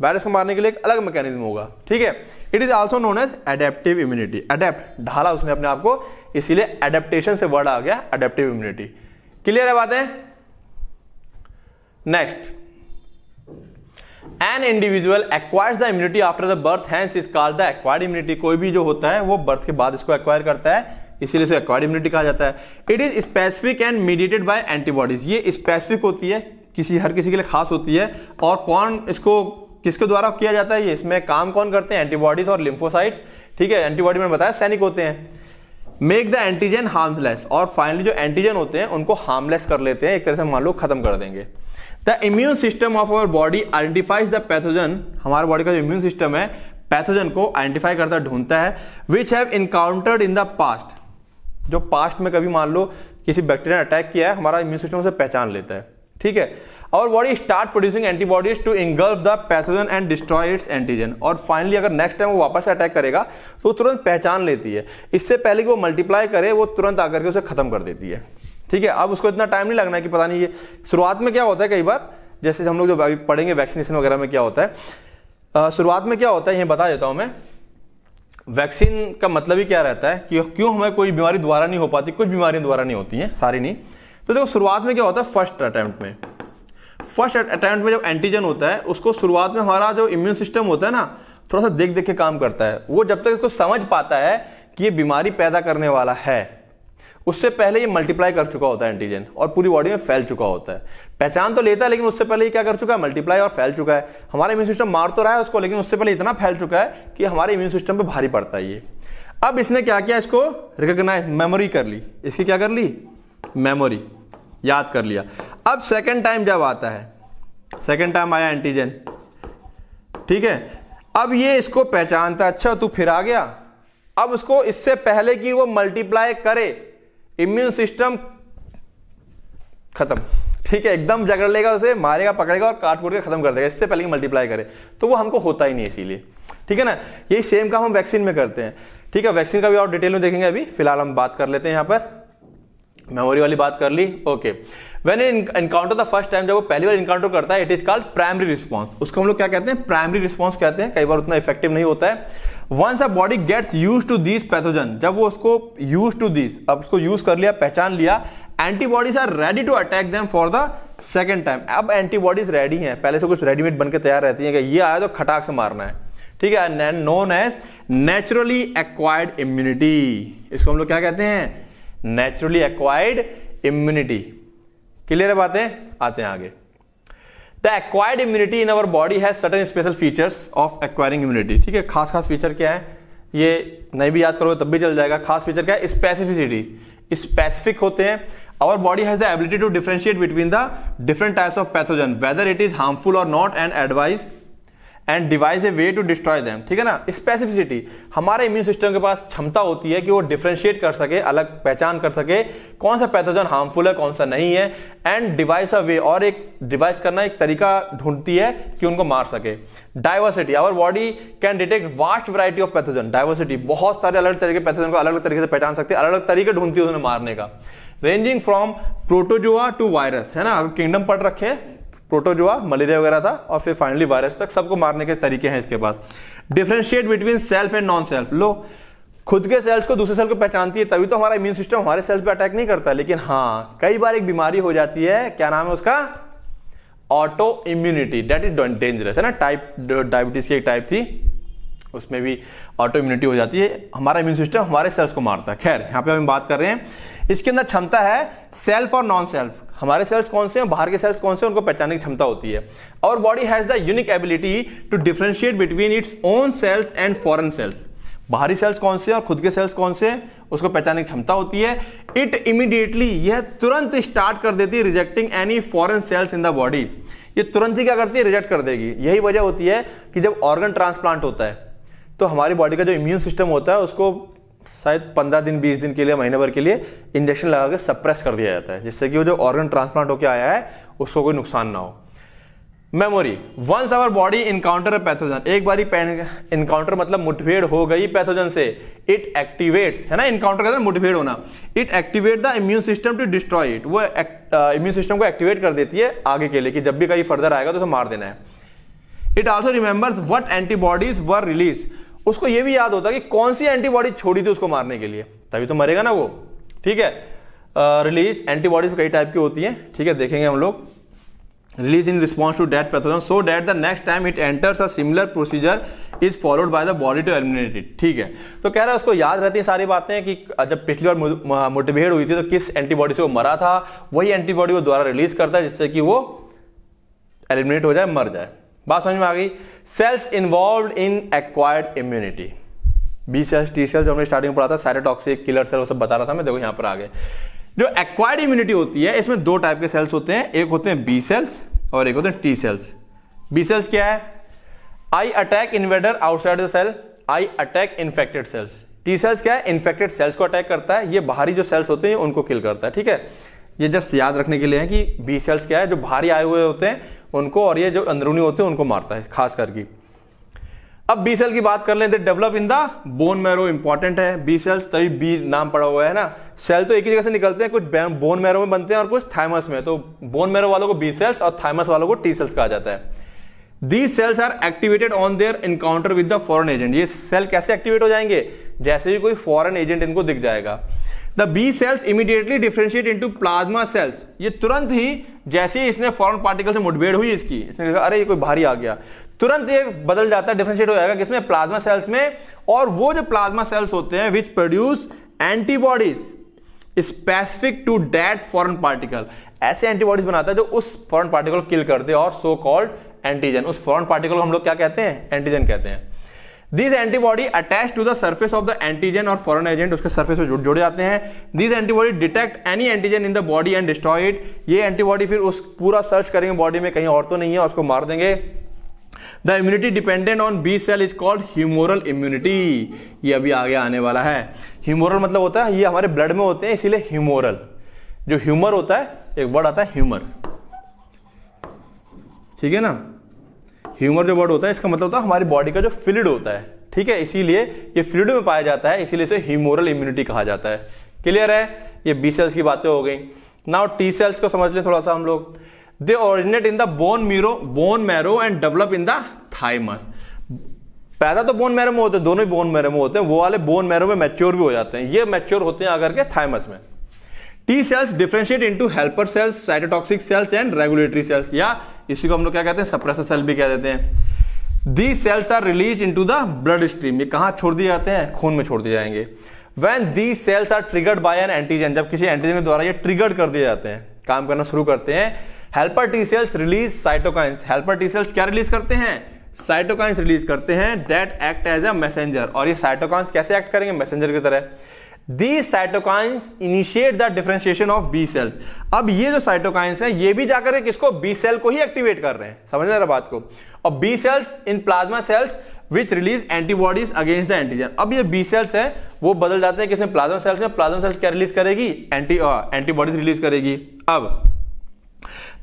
वायरस को मारने के लिए एक अलग मैकेनिज्म होगा ठीक है it is also known as adaptive immunity adapt ढाला उसने अपने आप को इसीलिए एडेप्टेशन से वर्ड आ गया एडेप्टिव इम्यूनिटी क्लियर है बातें next an individual acquires the immunity after the birth hence is called the acquired immunity कोई भी जो होता है वो बर्थ के बाद इसको एक्वायर करता है इसीलिए इसे एक्वायर्ड इम्यूनिटी कहा जाता है it is specific and mediated by antibodies ये स्पेसिफिक होती है किसी हर किसी के लिए खास होती है और कौन इसको किसके द्वारा किया जाता है ये इसमें काम कौन करते हैं एंटीबॉडीज और लिम्फोसाइट्स ठीक है एंटीबॉडी मैंने बताया सैनिक होते हैं मेक द एंटीजन हार्मलेस और फाइनली जो एंटीजन होते हैं उनको हार्मलेस कर लेते हैं एक तरह से मान लो खत्म कर देंगे the immune system of our body identifies the pathogen हमारे बॉडी का जो इम्यून सिस्टम है पैथोजन को आइडेंटिफाई करता ढूंढता है which have encountered in the past जो पास्ट में कभी मान लो किसी बैक्टीरिया ने अटैक किया है हमारा इम्यून सिस्टम उसे पहचान लेता है ठीक है और body start producing antibodies to engulf the pathogen and destroy its antigen और फाइनली अगर नेक्स्ट टाइम वो वापस अटैक करेगा तो तुरंत पहचान लेती है इससे पहले कि वो मल्टीप्लाई करे वो तुरंत आकर के उसे खत्म कर देती है ठीक है अब उसको इतना टाइम नहीं लगना है कि पता नहीं ये शुरुआत में क्या होता है कई बार जैसे हम लोग जो पढ़ेंगे वैक्सीनेशन वगैरह में क्या होता है शुरुआत में क्या होता है ये बता देता हूँ मैं वैक्सीन का मतलब ही क्या रहता है कि क्यों हमें कोई बीमारी दोबारा नहीं हो पाती कुछ बीमारियां दोबारा नहीं होती हैं सारी नहीं तो देखो शुरुआत में क्या होता है फर्स्ट अटैम्प्ट में फर्स्ट अटैम्प्ट में जब एंटीजन होता है उसको शुरुआत में हमारा जो इम्यून सिस्टम होता है ना थोड़ा सा देख देख के काम करता है वो जब तक उसको समझ पाता है कि ये बीमारी पैदा करने वाला है उससे पहले ये मल्टीप्लाई कर चुका होता है एंटीजन और पूरी बॉडी में फैल चुका होता है पहचान तो लेता है लेकिन उससे पहले ये क्या कर चुका है मल्टीप्लाई और फैल चुका है हमारा इम्यून सिस्टम मार तो रहा है उसको लेकिन उससे पहले इतना फैल चुका है कि हमारे इम्यून सिस्टम पर भारी पड़ता है ये अब इसने क्या किया इसको रिकोगनाइज मेमोरी कर ली इसकी क्या कर ली मेमोरी याद कर लिया अब सेकेंड टाइम जब आता है सेकेंड टाइम आया एंटीजन ठीक है अब ये इसको पहचानता अच्छा तू फिर आ गया अब उसको इससे पहले कि वो मल्टीप्लाई करे इम्यून सिस्टम खत्म ठीक है एकदम जगड़ लेगा उसे मारेगा पकड़ेगा और काट कूट के खत्म कर देगा इससे पहले मल्टीप्लाई करे तो वो हमको होता ही नहीं इसीलिए ठीक है ना यही सेम काम हम वैक्सीन में करते हैं ठीक है वैक्सीन का भी और डिटेल में देखेंगे अभी फिलहाल हम बात कर लेते हैं यहां पर मेमोरी वाली बात कर ली okay when encounter the first time जब वो पहली बार इनकाउंटर करता है it is called primary response उसको हम लोग क्या कहते हैं प्राइमरी रिस्पॉन्स कहते हैं कई बार उतना इफेक्टिव नहीं होता है once a body gets use to this pathogen जब वो उसको यूज टू दिस अब उसको यूज कर लिया पहचान लिया antibodies are ready to attack them for the second time अब एंटीबॉडीज रेडी हैं पहले से कुछ रेडीमेड बनकर तैयार रहती हैं कि ये आया तो खटाक से मारना है ठीक है known as naturally acquired immunity इसको हम लोग क्या कहते हैं नेचुरली एक्वायर्ड इम्यूनिटी क्लियर है बातें आते हैं आगे the acquired immunity in our body has certain special features of acquiring immunity ठीक है खास खास फीचर क्या है ये नहीं भी याद करोगे तब भी चल जाएगा खास फीचर क्या है स्पेसिफिसिटी स्पेसिफिक होते हैं our body has the ability to differentiate between the different types of pathogen whether it is harmful or not and advise and devise a way to destroy them ठीक है ना specificity हमारे immune system के पास क्षमता होती है कि वो डिफ्रेंशिएट कर सके अलग पहचान कर सके कौन सा पैथोजन हार्मफुल है कौन सा नहीं है एंड डिवाइस अ वे और एक डिवाइस करना एक तरीका ढूंढती है कि उनको मार सके diversity our body can detect vast variety of pathogen diversity बहुत सारे अलग तरीके पैथोजन को अलग अलग तरीके से पहचान सकते हैं अलग अलग तरीके ढूंढती है उन्हें मारने का ranging from protozoa to virus है ना किंगडम पढ़ रखे प्रोटोजोआ मलेरिया वगैरह था और फिर फाइनली वायरस तक सबको मारने के तरीके हैं इसके पास differentiate between self and non self लो खुद के सेल्स को दूसरे सेल को पहचानती है तभी तो हमारा इम्यून सिस्टम हमारे सेल्स पे अटैक नहीं करता लेकिन हाँ कई बार एक बीमारी हो जाती है क्या नाम है उसका auto immunity that is dangerous है ना टाइप डायबिटीज की एक टाइप थी उसमें भी ऑटो इम्यूनिटी हो जाती है हमारा इम्यून सिस्टम हमारे सेल्स को मारता है खैर यहाँ पे हम बात कर रहे हैं इसके अंदर क्षमता है सेल्फ और नॉन सेल्फ हमारे सेल्स कौन से हैं बाहर के सेल्स कौन से हैं उनको पहचानने की क्षमता होती है और body has the unique ability to differentiate between its own cells and foreign cells बाहरी सेल्स कौन से और खुद के सेल्स कौन से उसको पहचानने की क्षमता होती है इट इमीडिएटली यह तुरंत स्टार्ट कर देती है rejecting any foreign cells in the body ये तुरंत ही क्या करती है रिजेक्ट कर देगी यही वजह होती है कि जब ऑर्गन ट्रांसप्लांट होता है तो हमारी बॉडी का जो इम्यून सिस्टम होता है उसको शायद पंद्रह दिन बीस दिन के लिए महीने भर के लिए इंजेक्शन लगा के सप्रेस कर दिया जाता है जिससे कि वो जो ऑर्गन ट्रांसप्लांट होकर आया है उसको कोई नुकसान ना हो memory once our body encounter pathogen एक बार इनकाउंटर मतलब मुठभेड़ हो गई पैथोजन से इट एक्टिवेट है ना इनकाउंटर का मुठभेड़ होना it activate the immune system to destroy it वो इम्यून सिस्टम uh, को एक्टिवेट कर देती है आगे के लिए कि जब भी कहीं फर्दर आएगा तो उसे मार देना है it also remembers what antibodies were release उसको यह भी याद होता है कि कौन सी एंटीबॉडी छोड़ी थी उसको मारने के लिए तभी तो मरेगा ना वो ठीक है रिलीज एंटीबॉडीज कई टाइप की होती हैं ठीक है देखेंगे हम लोग release in response to that pathogen so that the next time it enters a similar procedure is followed by the body to eliminated ठीक है तो कह रहा है उसको याद रहती है सारी बातें कि जब पिछली बार मोटिवेट हुई थी तो किस एंटीबॉडी से वो मरा था वही एंटीबॉडी वो द्वारा रिलीज करता है जिससे कि वो एलिमिनेट हो जाए मर जाए बात समझ में आ गई cells involve in acquired immunity B cells T cells जो हमने स्टार्टिंग में पढ़ा था साइटोटॉक्सिक किलर सेल वो सब बता रहा था मैं देखो यहां पर आ गए जो एक्वायर्ड इम्यूनिटी होती है इसमें दो टाइप के सेल्स होते हैं एक होते हैं बी सेल्स और एक होते हैं टी सेल्स बी सेल्स क्या है I attack invader outside the cell I attack infected cells T cells क्या है इन्फेक्टेड सेल्स को अटैक करता है ये बाहरी जो सेल्स होते हैं उनको किल करता है ठीक है ये जस्ट याद रखने के लिए है कि बी सेल्स क्या है जो भारी आए हुए होते हैं उनको और ये जो अंदरूनी होते हैं उनको मारता है खास करके अब बी सेल की बात कर लेते develop in the bone marrow important है बी सेल्स तभी बी नाम पड़ा हुआ है ना सेल तो एक ही जगह से निकलते हैं कुछ बोन मैरो में बनते हैं और कुछ थाइमस में तो बोन मैरो वालों को बी सेल्स और थाइमस वालों को टी सेल्स कहा जाता है the cells are activated on their encounter with the foreign agent ये सेल कैसे एक्टिवेट हो जाएंगे जैसे ही कोई फॉरन एजेंट इनको दिख जाएगा the B cells immediately differentiate into plasma cells ये तुरंत ही जैसे ही इसने फॉरन पार्टिकल से मुठभेड़ हुई इसकी इसने कहा अरे ये कोई भारी आ गया तुरंत ये बदल जाता है डिफ्रेंशिएट हो जाएगा किसमें प्लाज्मा सेल्स में और वो जो प्लाज्मा सेल्स होते हैं which produce antibodies specific to that foreign particle ऐसे एंटीबॉडीज बनाता है जो उस फॉरन पार्टिकल को किल करते हैं और सो कॉल्ड एंटीजन उस फॉरन पार्टिकल को हम लोग क्या कहते हैं एंटीजन कहते हैं this antibody attach to the surface of the antigen और फॉरन एजेंट उसके सर्फेस में जुड़ जुड़ जाते हैं this antibody detect any antigen in the body and destroyed ये एंटीबॉडी फिर उस पूरा सर्च करेंगे बॉडी में कहीं और तो नहीं है उसको मार देंगे the immunity dependent on B cell is called humoral immunity ये अभी आगे आने वाला है ह्यूमोरल मतलब होता है ये हमारे ब्लड में होते हैं इसीलिए ह्यूमोरल जो ह्यूमर होता है एक वर्ड आता है ह्यूमर ठीक है ना ह्यूमर जो वर्ड होता है इसका मतलब होता है हमारी बॉडी का जो फ्लिड होता है ठीक है इसीलिए ये फ्लूड में पाया जाता है इसीलिए इसे ह्यूमोरल इम्यूनिटी कहा जाता है क्लियर है ये बी सेल्स की बातें हो गई नाउ टी सेल्स को समझ लें थोड़ा सा हम लोग they originate in the bone marrow bone marrow and develop in the thymus पैदा तो बोन मैरो में होते हैं दोनों ही बोन मैरो में होते हैं वो वाले बोन मैरो में मैच्योर भी हो जाते हैं ये मैच्योर होते हैं आकर के थाइमस में T cells differentiate into helper cells cytotoxic cells and regulatory cells या इसी को हम लोग क्या कहते हैं सप्रेसर सेल भी कह देते हैं the cells are release into the blood stream ये कहाँ छोड़ दिए जाते हैं खून में छोड़ दिए जाएंगे when the cells are triggered by an antigen जब किसी एंटीजन के द्वारा ये ट्रिगर्ड कर दिए जाते हैं काम करना शुरू करते हैं helper T cells release cytokines helper T cells क्या रिलीज करते हैं साइटोकाइंस रिलीज करते हैं that act as a messenger और ये साइटोकाइंस कैसे एक्ट करेंगे मैसेंजर की तरह these cytokines initiate the differentiation of B cells अब ये जो साइटोकाइंस हैं ये भी जाकर किसको बी सेल को ही एक्टिवेट कर रहे हैं समझ रहे बात को और B cells in plasma cells which release antibodies against the antigen अब ये बी सेल्स है वो बदल जाते हैं किसमें प्लाज्मा सेल्स में प्लाज्मा सेल्स क्या रिलीज करेगी एंटी एंटीबॉडीज रिलीज करेगी अब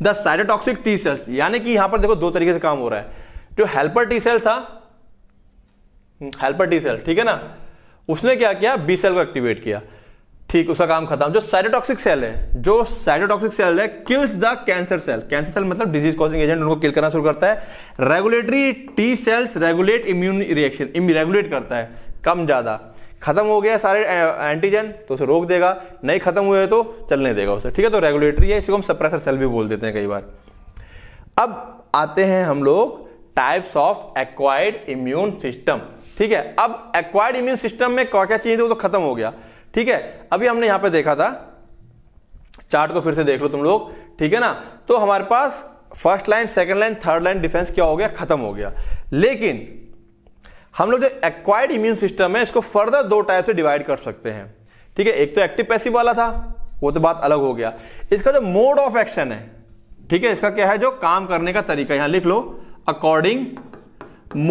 द साइटोटॉक्सिक टी सेल्स यानी कि यहां पर देखो दो तरीके से काम हो रहा है जो हेल्पर टी सेल था हेल्पर टी सेल ठीक है ना उसने क्या किया बी सेल को एक्टिवेट किया ठीक उसका काम खत्म जो साइटोटॉक्सिक सेल है जो साइटोटॉक्सिक सेल है kills the cancer cell cancer cell मतलब डिजीज कॉजिंग एजेंट उनको किल करना शुरू करता है regulatory T cells regulate immune reaction regulate करता है कम ज्यादा खत्म हो गया सारे एंटीजन तो उसे रोक देगा नहीं खत्म हुए तो चलने देगा उसे ठीक है तो रेगुलेटरी है इसको हम सप्रेसर सेल भी बोल देते हैं कई बार अब आते हैं हम लोग types of acquired immune system ठीक है अब एक्वायर्ड इम्यून सिस्टम में क्या क्या चीजें थी वो तो खत्म हो गया ठीक है अभी हमने यहां पे देखा था चार्ट को फिर से देख लो तुम लोग ठीक है ना तो हमारे पास first line second line third line defence क्या हो गया खत्म हो गया लेकिन हम लोग जो एक्वायर्ड इम्यून सिस्टम है इसको फर्दर दो टाइप से डिवाइड कर सकते हैं ठीक है एक तो एक्टिव पैसिव वाला था वो तो बात अलग हो गया इसका जो मोड ऑफ एक्शन है ठीक है इसका क्या है जो काम करने का तरीका यहां लिख लो according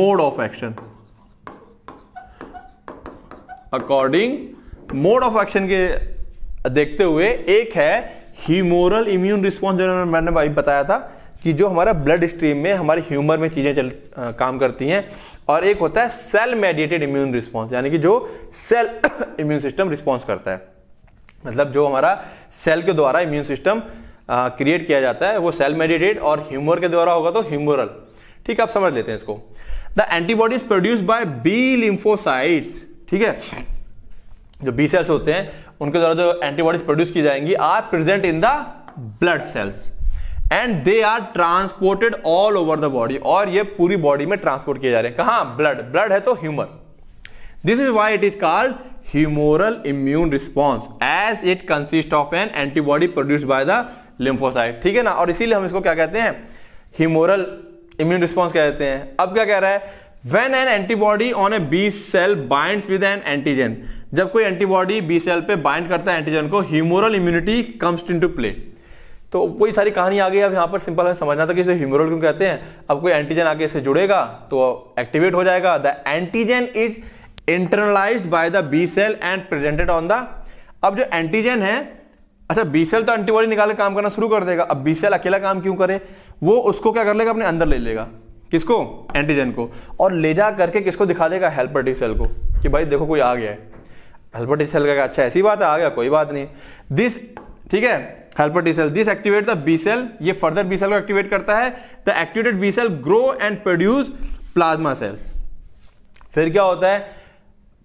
mode of action according mode of action के देखते हुए एक है ह्यूमोरल इम्यून रिस्पॉन्स जो मैंने अभी बताया था कि जो हमारा ब्लड स्ट्रीम में हमारे ह्यूमर में चीज़ें चल काम करती हैं और एक होता है सेल मेडिएटेड इम्यून रिस्पॉन्स यानी कि जो सेल इम्यून सिस्टम रिस्पॉन्स करता है मतलब जो हमारा सेल के द्वारा इम्यून सिस्टम क्रिएट किया जाता है वो सेल मेडिएटेड और ह्यूमर के द्वारा होगा तो ह्यूमरल ठीक है आप समझ लेते हैं इसको the antibodies produce by B lymphocytes ठीक है जो बी सेल्स होते हैं उनके द्वारा जो एंटीबॉडीज प्रोड्यूस की जाएंगी are present in the blood cells and they are transported all over the body और ये पूरी बॉडी में ट्रांसपोर्ट किए जा रहे हैं कहा ब्लड ब्लड है तो humour this is why it is called humoral immune response as it consist of an antibody produce by the lymphocyte ठीक है ना और इसीलिए हम इसको क्या कहते हैं ह्यूमोरल इम्यून रिस्पॉन्स कह देते हैं अब क्या कह रहा है when an antibody on a B cell bind with an antigen जब कोई एंटीबॉडी बी सेल पे बाइंड करता है एंटीजन को humoral immunity comes into play तो कोई सारी कहानी आ गई अब यहाँ पर सिंपल हमें समझना था कि इसे ह्यूमोरल क्यों कहते हैं अब कोई एंटीजन आगे इसे जुड़ेगा तो एक्टिवेट हो जाएगा the antigen is internalize by the B cell and presented on the अब जो एंटीजन है अच्छा बी सेल तो एंटीबॉडी निकाल के काम करना शुरू कर देगा अब बी सेल अकेला काम क्यों करे वो उसको क्या कर लेगा अपने अंदर ले लेगा किसको एंटीजन को और ले जा करके किसको दिखा देगा हेल्पर टी सेल को कि भाई देखो कोई आ गया है हेल्पर टी सेल का अच्छा ऐसी बात है आ गया कोई बात नहीं दिस ठीक है helper T cell this activate the B cell ये फर्दर बी सेल को एक्टिवेट करता है the activated B cell grow and produce plasma cells फिर क्या होता है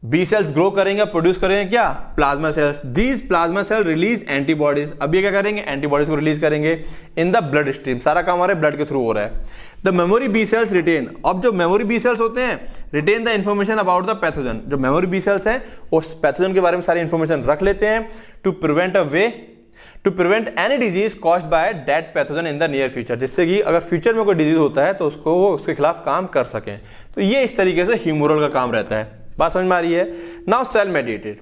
बी सेल्स ग्रो करेंगे प्रोड्यूस करेंगे क्या plasma cells these plasma cell release antibodies अब ये क्या करेंगे एंटीबॉडीज को रिलीज करेंगे इन द ब्लड स्ट्रीम सारा काम हमारे ब्लड के थ्रू हो रहा है the memory B cells retain अब जो मेमोरी बी सेल्स होते हैं retain the information about the pathogen जो मेमोरी बी सेल्स है उस पैथोजन के बारे में सारी इन्फॉर्मेशन रख लेते हैं to prevent a way to prevent any disease caused by that pathogen in the near future जिससे कि अगर फ्यूचर में कोई डिजीज होता है तो उसको वो उसके खिलाफ काम कर सकें तो ये इस तरीके से ह्यूमोरल का काम रहता है बात समझ में आ रही है नाउ सेल मेडिएटेड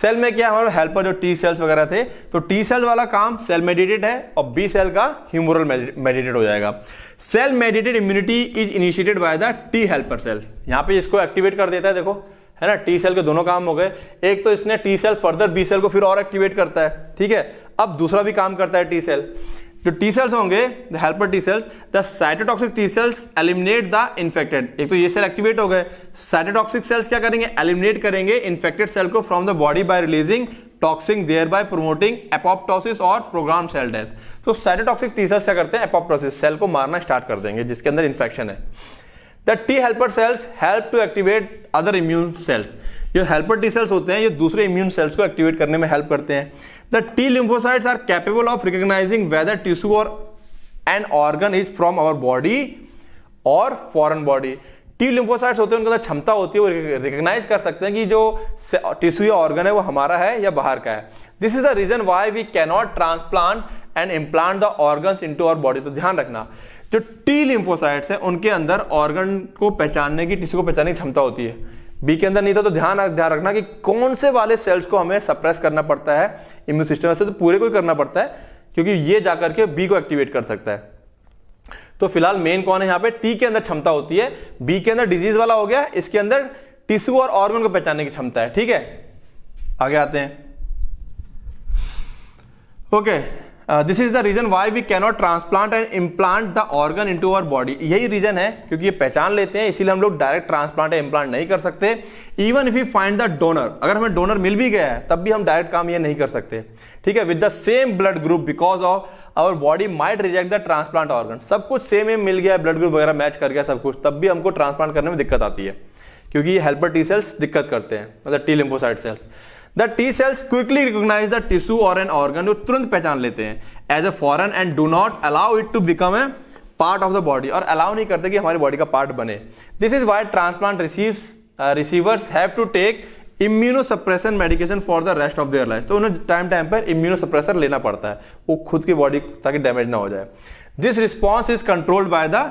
सेल में क्या हमारे हेल्पर जो टी सेल्स वगैरह थे तो टी सेल वाला काम सेल मेडिटेड है और बी सेल का ह्यूमरल मेडिटेड हो जाएगा cell mediated immunity is initiated by the T helper cells यहां पे इसको एक्टिवेट कर देता है देखो है ना टी सेल के दोनों काम हो गए एक तो इसने T cell further B cell को फिर और एक्टिवेट करता है ठीक है अब दूसरा भी काम करता है टी सेल जो टी सेल्स होंगे the helper T cells the cytotoxic T cells eliminate the infected एक तो ये सेल एक्टिवेट हो गए साइटोटॉक्सिक सेल्स क्या करेंगे एलिमिनेट करेंगे इन्फेक्टेड सेल को from the body by releasing toxins there by promoting apoptosis और प्रोग्राम सेल डेथ तो साइटोटॉक्सिक टी सेल्स क्या करते हैं एपोप्टोसिस सेल को मारना स्टार्ट कर देंगे जिसके अंदर इन्फेक्शन है the T helper cells help to activate other immune cells जो हेल्पर टी सेल्स होते हैं ये दूसरे इम्यून सेल्स को एक्टिवेट करने में हेल्प करते हैं the T lymphocytes are capable of recognizing whether tissue और an organ is from our body और फॉरन बॉडी टी लिम्फोसाइट्स होते हैं उनके अंदर क्षमता होती है वो रिकग्नाइज कर सकते हैं कि जो टिश्यू या ऑर्गन है वो हमारा है या बाहर का है this is the reason why we cannot transplant and implant the organ into our body तो ध्यान रखना जो टी लिम्फोसाइट्स है उनके अंदर ऑर्गन को पहचानने की टिश्यू को पहचानने की क्षमता होती है बी के अंदर नहीं था तो ध्यान ध्यान रखना कि कौन से वाले सेल्स को हमें सप्रेस करना पड़ता है इम्यून सिस्टम से तो पूरे को ही करना पड़ता है क्योंकि ये जाकर के बी को एक्टिवेट कर सकता है तो फिलहाल मेन कौन है यहां पे टी के अंदर क्षमता होती है बी के अंदर डिजीज वाला हो गया इसके अंदर टिश्यू और ऑर्गन को पहचानने की क्षमता है ठीक है आगे आते हैं okay okay. This is the reason why we cannot transplant and implant the organ into our body यही रीजन है क्योंकि ये पहचान लेते हैं इसीलिए हम लोग डायरेक्ट ट्रांसप्लांट या इम्प्लांट नहीं कर सकते even if you find the donor अगर हमें डोनर मिल भी गया है तब भी हम डायरेक्ट काम ये नहीं कर सकते ठीक है with the same blood group because of our body might reject the transplant organ सब कुछ सेम ही मिल गया ब्लड ग्रुप वगैरह मैच कर गया सब कुछ तब भी हमको ट्रांसप्लांट करने में दिक्कत आती है क्योंकि ये हेल्पर टी सेल्स दिक्कत करते हैं मतलब T lymphocyte cells the T cells quickly recognize the tissue और एन ऑर्गन जो तुरंत पहचान लेते हैं as a foreign and do not allow it to become a part of the body और अलाउ नहीं करते कि हमारी बॉडी का पार्ट बने this is why transplant receive receivers have to take immuno suppression medication for the rest of their life तो उन्हें time time पर इम्यूनो सप्रेसर लेना पड़ता है वो खुद की बॉडी ताकि डैमेज ना हो जाए this response is controlled by the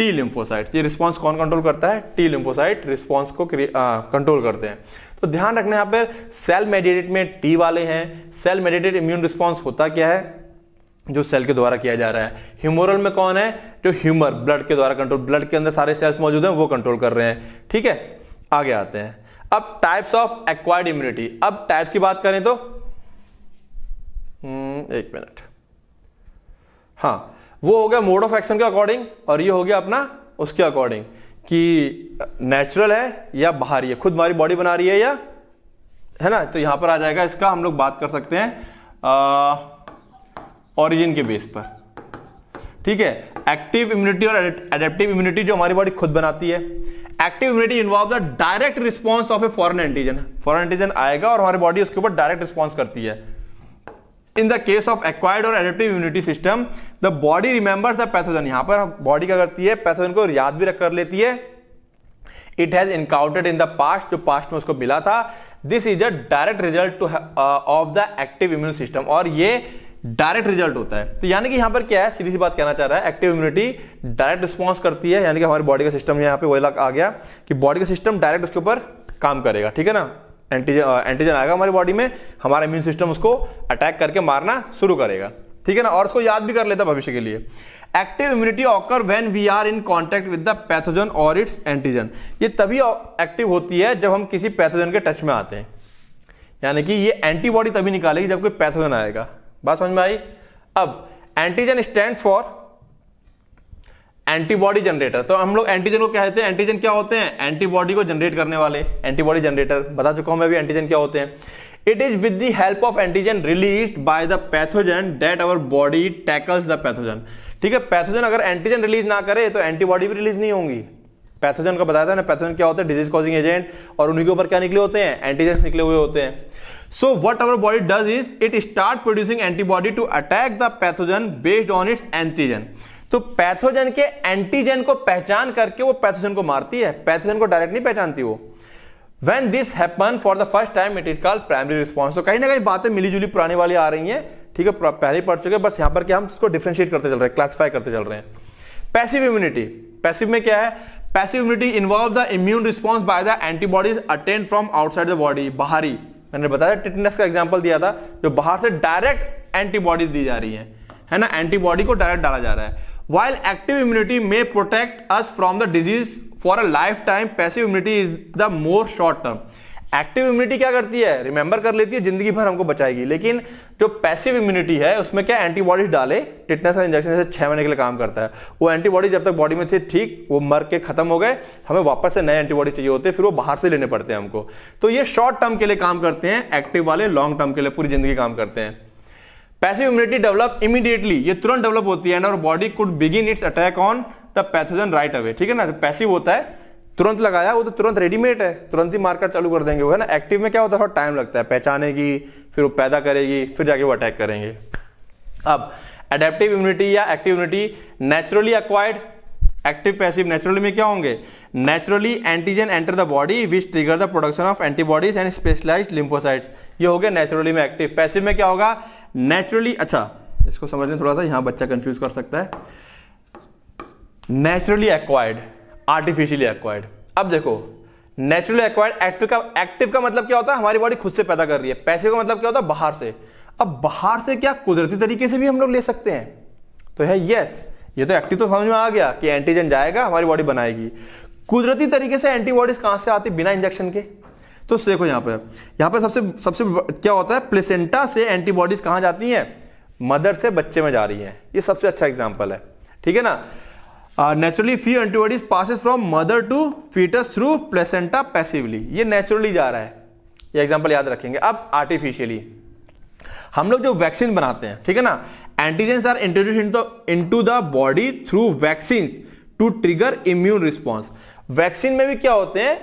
T lymphocyte ये रिस्पॉन्स कौन कंट्रोल करता है टी लिम्फोसाइट रिस्पॉन्स को कंट्रोल करते हैं तो ध्यान रखना यहाँ पर सेल मेडिएटेड में टी वाले हैं सेल मेडिएटेड इम्यून रिस्पॉन्स होता क्या है जो सेल के द्वारा किया जा रहा है ह्यूमोरल में कौन है जो ह्यूमर ब्लड के द्वारा कंट्रोल ब्लड के अंदर सारे सेल्स मौजूद हैं वो कंट्रोल कर रहे हैं ठीक है आगे आते हैं अब टाइप्स ऑफ एक्वायर्ड इम्यूनिटी अब टाइप्स की बात करें तो हम्म, एक मिनट हाँ वो हो गया मोड ऑफ एक्शन के अकॉर्डिंग और ये हो गया अपना उसके अकॉर्डिंग कि नेचुरल है या बाहरी है खुद हमारी बॉडी बना रही है या है ना तो यहां पर आ जाएगा इसका हम लोग बात कर सकते हैं ओरिजिन के बेस पर ठीक है एक्टिव इम्यूनिटी और एडेप्टिव इम्यूनिटी जो हमारी बॉडी खुद बनाती है active immunity involve the direct response of a foreign antigen foreign antigen आएगा और हमारी बॉडी उसके ऊपर डायरेक्ट रिस्पॉन्स करती है in the case of acquired और adaptive immunity system the body remembers the pathogen यहां पर बॉडी क्या करती है पैथोजन को याद भी रख कर लेती है it has encountered in the past जो पास्ट में उसको मिला था this is a direct result of the active immune system और ये डायरेक्ट रिजल्ट होता है तो यानी कि यहां पर क्या है सीधी सी बात कहना चाह रहा है एक्टिव इम्यूनिटी डायरेक्ट रिस्पॉन्स करती है यानी कि हमारी बॉडी का सिस्टम यहां पे वही आ गया कि बॉडी का सिस्टम डायरेक्ट उसके ऊपर काम करेगा ठीक है ना एंटीजन एंटीजन आएगा हमारी बॉडी में हमारा इम्यून सिस्टम उसको अटैक करके मारना शुरू करेगा ठीक है ना और उसको याद भी कर लेता भविष्य के लिए active immunity occur when we are in contact with the pathogen और इट्स एंटीजन ये तभी एक्टिव होती है जब हम किसी पैथोजन के टच में आते हैं यानी कि ये एंटीबॉडी तभी निकालेगी जब कोई पैथोजन आएगा बात समझ में आई अब antigen stand for antibody generator तो हम लोग एंटीजन को क्या कहते हैं एंटीजन क्या होते हैं एंटीबॉडी को जनरेट करने वाले एंटीबॉडी जनरेटर बता चुका हूं मैं भी एंटीजन क्या होते हैं it is with the help of antigen release by the pathogen that our body tackles the pathogen ठीक है पैथोजन अगर एंटीजन रिलीज ना करे तो एंटीबॉडी भी रिलीज नहीं होंगी पैथोजन का बताया था ना पैथोजन क्या होता है डिजीज कॉजिंग एजेंट और उन्हीं के ऊपर क्या निकले होते हैं एंटीजन निकले हुए होते हैं so what our body does is it start producing antibody to attack the pathogen based on its antigen तो पैथोजन के एंटीजन को पहचान करके वो पैथोजन को मारती है पैथोजन को डायरेक्ट नहीं पहचानती वो when this happen for the first time it is called primary response तो कहीं ना कहीं बातें मिली जुली पुराने वाली आ रही हैं ठीक है पहले पढ़ चुके बस यहां पर क्या हम इसको डिफ्रेंशिएट करते चल रहे हैं क्लासिफाई करते चल रहे हैं पैसिव इम्यूनिटी पैसिव में क्या है passive immunity involve the immune response by the antibodies attain from outside the body बाहरी मैंने बताया टिटनेस का एग्जाम्पल दिया था जो बाहर से डायरेक्ट एंटीबॉडीज दी जा रही है है ना एंटीबॉडी को डायरेक्ट डाला जा रहा है while active immunity may protect us from the disease for a lifetime passive immunity is the more short term active immunity क्या करती है रिमेंबर कर लेती है जिंदगी भर हमको बचाएगी लेकिन जो पैसिव इम्यूनिटी है उसमें क्या एंटीबॉडीज डाले टिटनेस और इंजेक्शन से छह महीने के लिए काम करता है वो एंटीबॉडी जब तक बॉडी में थे ठीक वो मर के खत्म हो गए हमें वापस से नए एंटीबॉडी चाहिए होते हैं फिर वो बाहर से लेने पड़ते हैं हमको तो ये शॉर्ट टर्म के लिए काम करते हैं एक्टिव वाले लॉन्ग टर्म के लिए पूरी जिंदगी काम करते हैं पैसिव इम्यूनिटी डेवलप इमीडिएटली ये तुरंत डेवलप होती है और body could begin its attack on the pathogen right away ठीक है ना पैसिव होता है तुरंत लगाया वो तो तुरंत रेडीमेड है तुरंत ही मार्केट चालू कर देंगे वो है ना एक्टिव में क्या होता है थोड़ा टाइम लगता है पहचानेगी फिर वो पैदा करेगी फिर जाके वो अटैक करेंगे अब एडेप्टिव इम्यूनिटी या active immunity naturally acquired active passive naturally में क्या होंगे naturally antigen enter the body which trigger the production of antibodies and specialize lymphocytes ये हो गया नेचुरली में एक्टिव पैसिव में क्या होगा नेचुरली अच्छा इसको समझने थोड़ा सा यहां बच्चा कंफ्यूज कर सकता है नेचुरली एक्वायर्ड आर्टिफिशियली एक्वायर्ड अब देखो नेचुरली एक्वायर्ड एक्टिव का एक्टिव का मतलब क्या होता है हमारी बॉडी खुद से पैदा कर रही है पैसे का मतलब क्या होता है बाहर से अब बाहर से क्या कुदरती तरीके से भी हम लोग ले सकते हैं तो है यस ये तो एक्टिव तो समझ में आ गया कि एंटीजन जाएगा हमारी बॉडी बनाएगी कुदरती तरीके से एंटीबॉडीज कहां से आती बिना इंजेक्शन के तो देखो यहां पर यहां पर सबसे सबसे क्या होता है प्लेसेंटा से एंटीबॉडीज कहां जाती हैं मदर से बच्चे में जा रही हैं ये सबसे अच्छा एग्जाम्पल है ठीक है ना naturally few antibodies passes from mother to fetus through placenta passively ये नेचुरली जा रहा है ये एग्जाम्पल याद रखेंगे अब आर्टिफिशियली हम लोग जो वैक्सीन बनाते हैं ठीक है ना antigens are introduce into the body through vaccine to trigger immune response vaccine में भी क्या होते हैं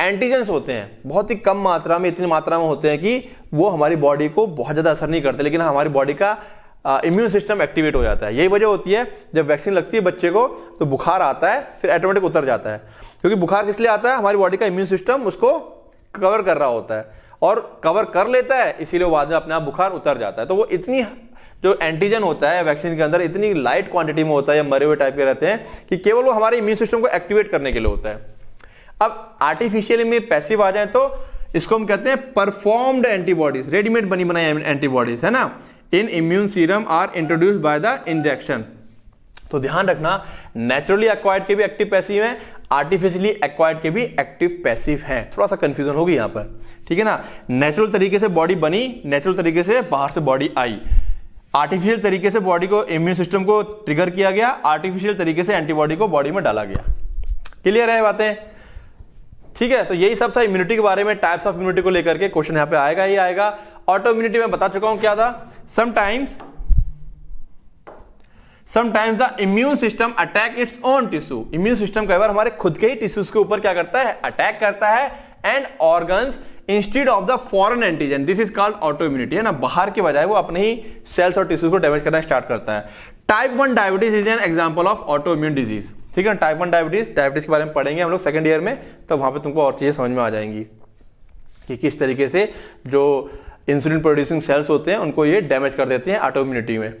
एंटीजेंस होते हैं बहुत ही कम मात्रा में इतनी मात्रा में होते हैं कि वो हमारी बॉडी को बहुत ज़्यादा असर नहीं करते लेकिन हमारी बॉडी का इम्यून सिस्टम एक्टिवेट हो जाता है यही वजह होती है जब वैक्सीन लगती है बच्चे को तो बुखार आता है फिर ऑटोमेटिक उतर जाता है क्योंकि बुखार किस लिए आता है हमारी बॉडी का इम्यून सिस्टम उसको कवर कर रहा होता है और कवर कर लेता है इसीलिए बाद में अपने आप बुखार उतर जाता है तो वो इतनी जो एंटीजन होता है वैक्सीन के अंदर इतनी लाइट क्वांटिटी में होता है या मरे हुए टाइप के रहते हैं कि केवल वो हमारे इम्यून सिस्टम को एक्टिवेट करने के लिए होता है अब आर्टिफिशियल में पैसिव आ जाए तो इसको हम कहते हैं परफॉर्म्ड एंटीबॉडीज रेडीमेड बनी बनाई एंटीबॉडीज है ना in immune serum are introduce by the injection तो ध्यान रखना नेचुरली एक्वायर्ड के भी एक्टिव पैसिव हैं आर्टिफिशियली एक्वायर्ड के भी एक्टिव पैसिव हैं थोड़ा सा कंफ्यूजन होगी यहां पर ठीक है ना नेचुरल तरीके से बॉडी बनी नेचुरल तरीके से बाहर से बॉडी आई आर्टिफिशियल तरीके से बॉडी को इम्यून सिस्टम को ट्रिगर किया गया आर्टिफिशियल तरीके से एंटीबॉडी को बॉडी में डाला गया क्लियर है बातें ठीक है तो यही सब था इम्यूनिटी के बारे में टाइप्स ऑफ इम्यूनिटी को लेकर के क्वेश्चन यहां पे आएगा ही आएगा ऑटो इम्यूनिटी में बता चुका हूं क्या था sometimes sometimes the immune system attack its own tissue immune system कई बार हमारे खुद के ही टिश्यूज के ऊपर क्या करता है अटैक करता है and organs instead of the foreign antigen this is called autoimmunity है ना बाहर के बजाय वो अपने ही सेल्स और टिश्यूज को डैमेज करना स्टार्ट करता है type one diabetes is an example of autoimmune disease ठीक है टाइप वन डायबिटीज डायबिटीज के बारे में पढ़ेंगे हम लोग सेकेंड ईयर में तो वहां पर तुमको और चीज़ें समझ में आ जाएंगी कि किस तरीके से जो इंसुलिन प्रोड्यूसिंग सेल्स होते हैं उनको ये डैमेज कर देते हैं ऑटोम्यूनिटी में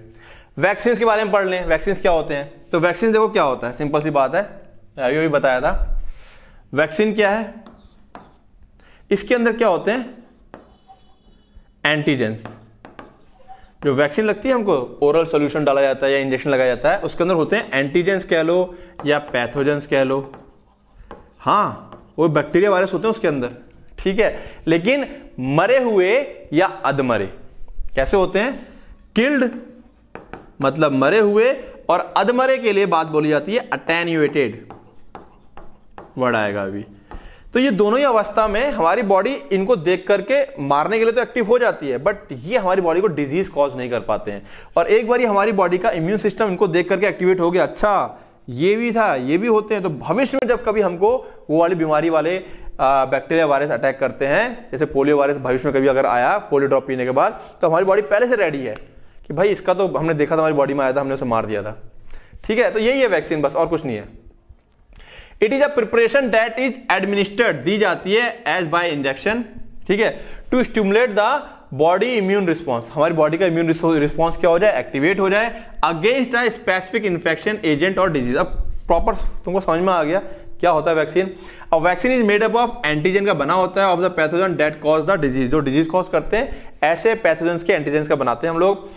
वैक्सीन के बारे में पढ़ लें वैक्सीन क्या होते हैं तो वैक्सीन देखो क्या होता है सिंपल सी बात है अभी अभी बताया था वैक्सीन क्या है इसके अंदर क्या होते हैं एंटीजेंस जो वैक्सीन लगती है हमको ओरल सोल्यूशन डाला जाता है या इंजेक्शन लगाया जाता है उसके अंदर होते हैं एंटीजेंस कह लो या पैथोजेंस कह लो हाँ वो बैक्टीरिया वायरस होते हैं उसके अंदर ठीक है लेकिन मरे हुए या अधमरे कैसे होते हैं किल्ड मतलब मरे हुए और अधमरे के लिए बात बोली जाती है अटैन्यूएटेड वर्ड आएगा अभी तो ये दोनों ही अवस्था में हमारी बॉडी इनको देख करके मारने के लिए तो एक्टिव हो जाती है बट ये हमारी बॉडी को डिजीज कॉज नहीं कर पाते हैं और एक बार हमारी बॉडी का इम्यून सिस्टम इनको देख करके एक्टिवेट हो गया अच्छा ये भी था ये भी होते हैं तो भविष्य में जब कभी हमको वो वाली बीमारी वाले बैक्टीरिया वायरस अटैक करते हैं जैसे पोलियो वायरस भविष्य में कभी अगर आया पोलियो ड्रॉप पीने के बाद तो हमारी बॉडी पहले से रेडी है कि भाई इसका तो हमने देखा था हमारी बॉडी में आया था हमने उसे मार दिया था ठीक है तो यही है वैक्सीन बस और कुछ नहीं है it is a preparation that is administered दी जाती है एज बाय इंजेक्शन ठीक है to stimulate the body immune response हमारी बॉडी का इम्यून रिस्पॉन्स क्या हो जाए एक्टिवेट हो जाए against a specific infection agent और डिजीज अब प्रॉपर तुमको समझ में आ गया क्या होता है वैक्सीन अब vaccine is made up of antigen का बना होता है of the pathogen that cause the disease जो डिजीज कॉज करते हैं ऐसे पैथोजन के एंटीजन का बनाते हैं हम लोग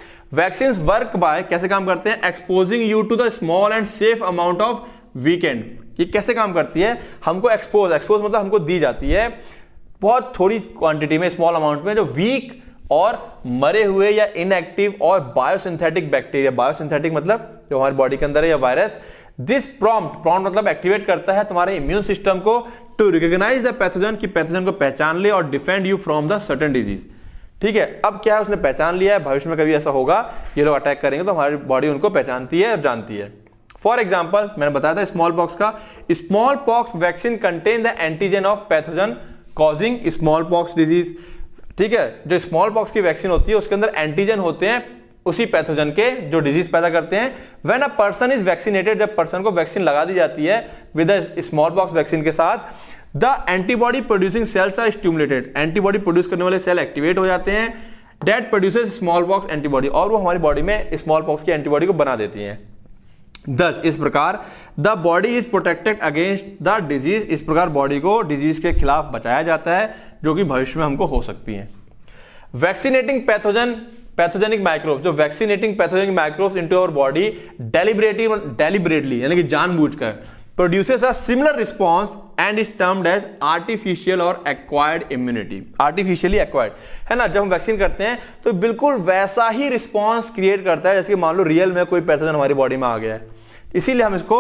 वैक्सीन वर्क बाय कैसे काम करते हैं exposing you to the small and safe amount of weakened ये कैसे काम करती है हमको एक्सपोज एक्सपोज मतलब हमको दी जाती है बहुत थोड़ी क्वांटिटी में स्मॉल अमाउंट में जो वीक और मरे हुए या इनएक्टिव और बायोसिंथेटिक बैक्टीरिया बायोसिंथेटिक मतलब जो हमारी बॉडी के अंदर है या वायरस दिस प्रॉम्प्ट प्रॉम्प्ट मतलब एक्टिवेट करता है तुम्हारे इम्यून सिस्टम को टू रिकॉग्नाइज द पैथोजन की पैथोजन को पहचान ले और defend you from the certain disease ठीक है अब क्या है उसने पहचान लिया है भविष्य में कभी ऐसा होगा ये लोग अटैक करेंगे तो हमारी बॉडी उनको पहचानती है और जानती है फॉर एग्जाम्पल मैंने बताया था स्मॉल पॉक्स का smallpox vaccine contain the antigen of pathogen causing smallpox disease ठीक है जो स्मॉल पॉक्स की वैक्सीन होती है उसके अंदर एंटीजन होते हैं उसी पैथोजन के जो डिजीज पैदा करते हैं when a person is vaccinated जब पर्सन को वैक्सीन लगा दी जाती है विद स्मॉल पॉक्स वैक्सीन के साथ the antibody producing cells are stimulated antibody produce करने वाले सेल एक्टिवेट हो जाते हैं that produces smallpox antibody और वो हमारी बॉडी में स्मॉल पॉक्स की एंटीबॉडी को बना देती हैं दस इस प्रकार the body is protected against the disease इस प्रकार बॉडी को डिजीज के खिलाफ बचाया जाता है जो कि भविष्य में हमको हो सकती है वैक्सीनेटिंग पैथोजन पैथोजेनिक माइक्रोब्स जो vaccinating pathogenic microbes into our body deliberative deliberately यानी कि जानबूझकर produces a similar response and is termed as artificial और एक्वायर्ड इम्यूनिटी आर्टिफिशियली एक्वायर्ड है ना जब हम वैक्सीन करते हैं तो बिल्कुल वैसा ही रिस्पॉन्स क्रिएट करता है जैसे मान लो रियल में कोई पैथोजन हमारी बॉडी में आ गया है इसीलिए हम इसको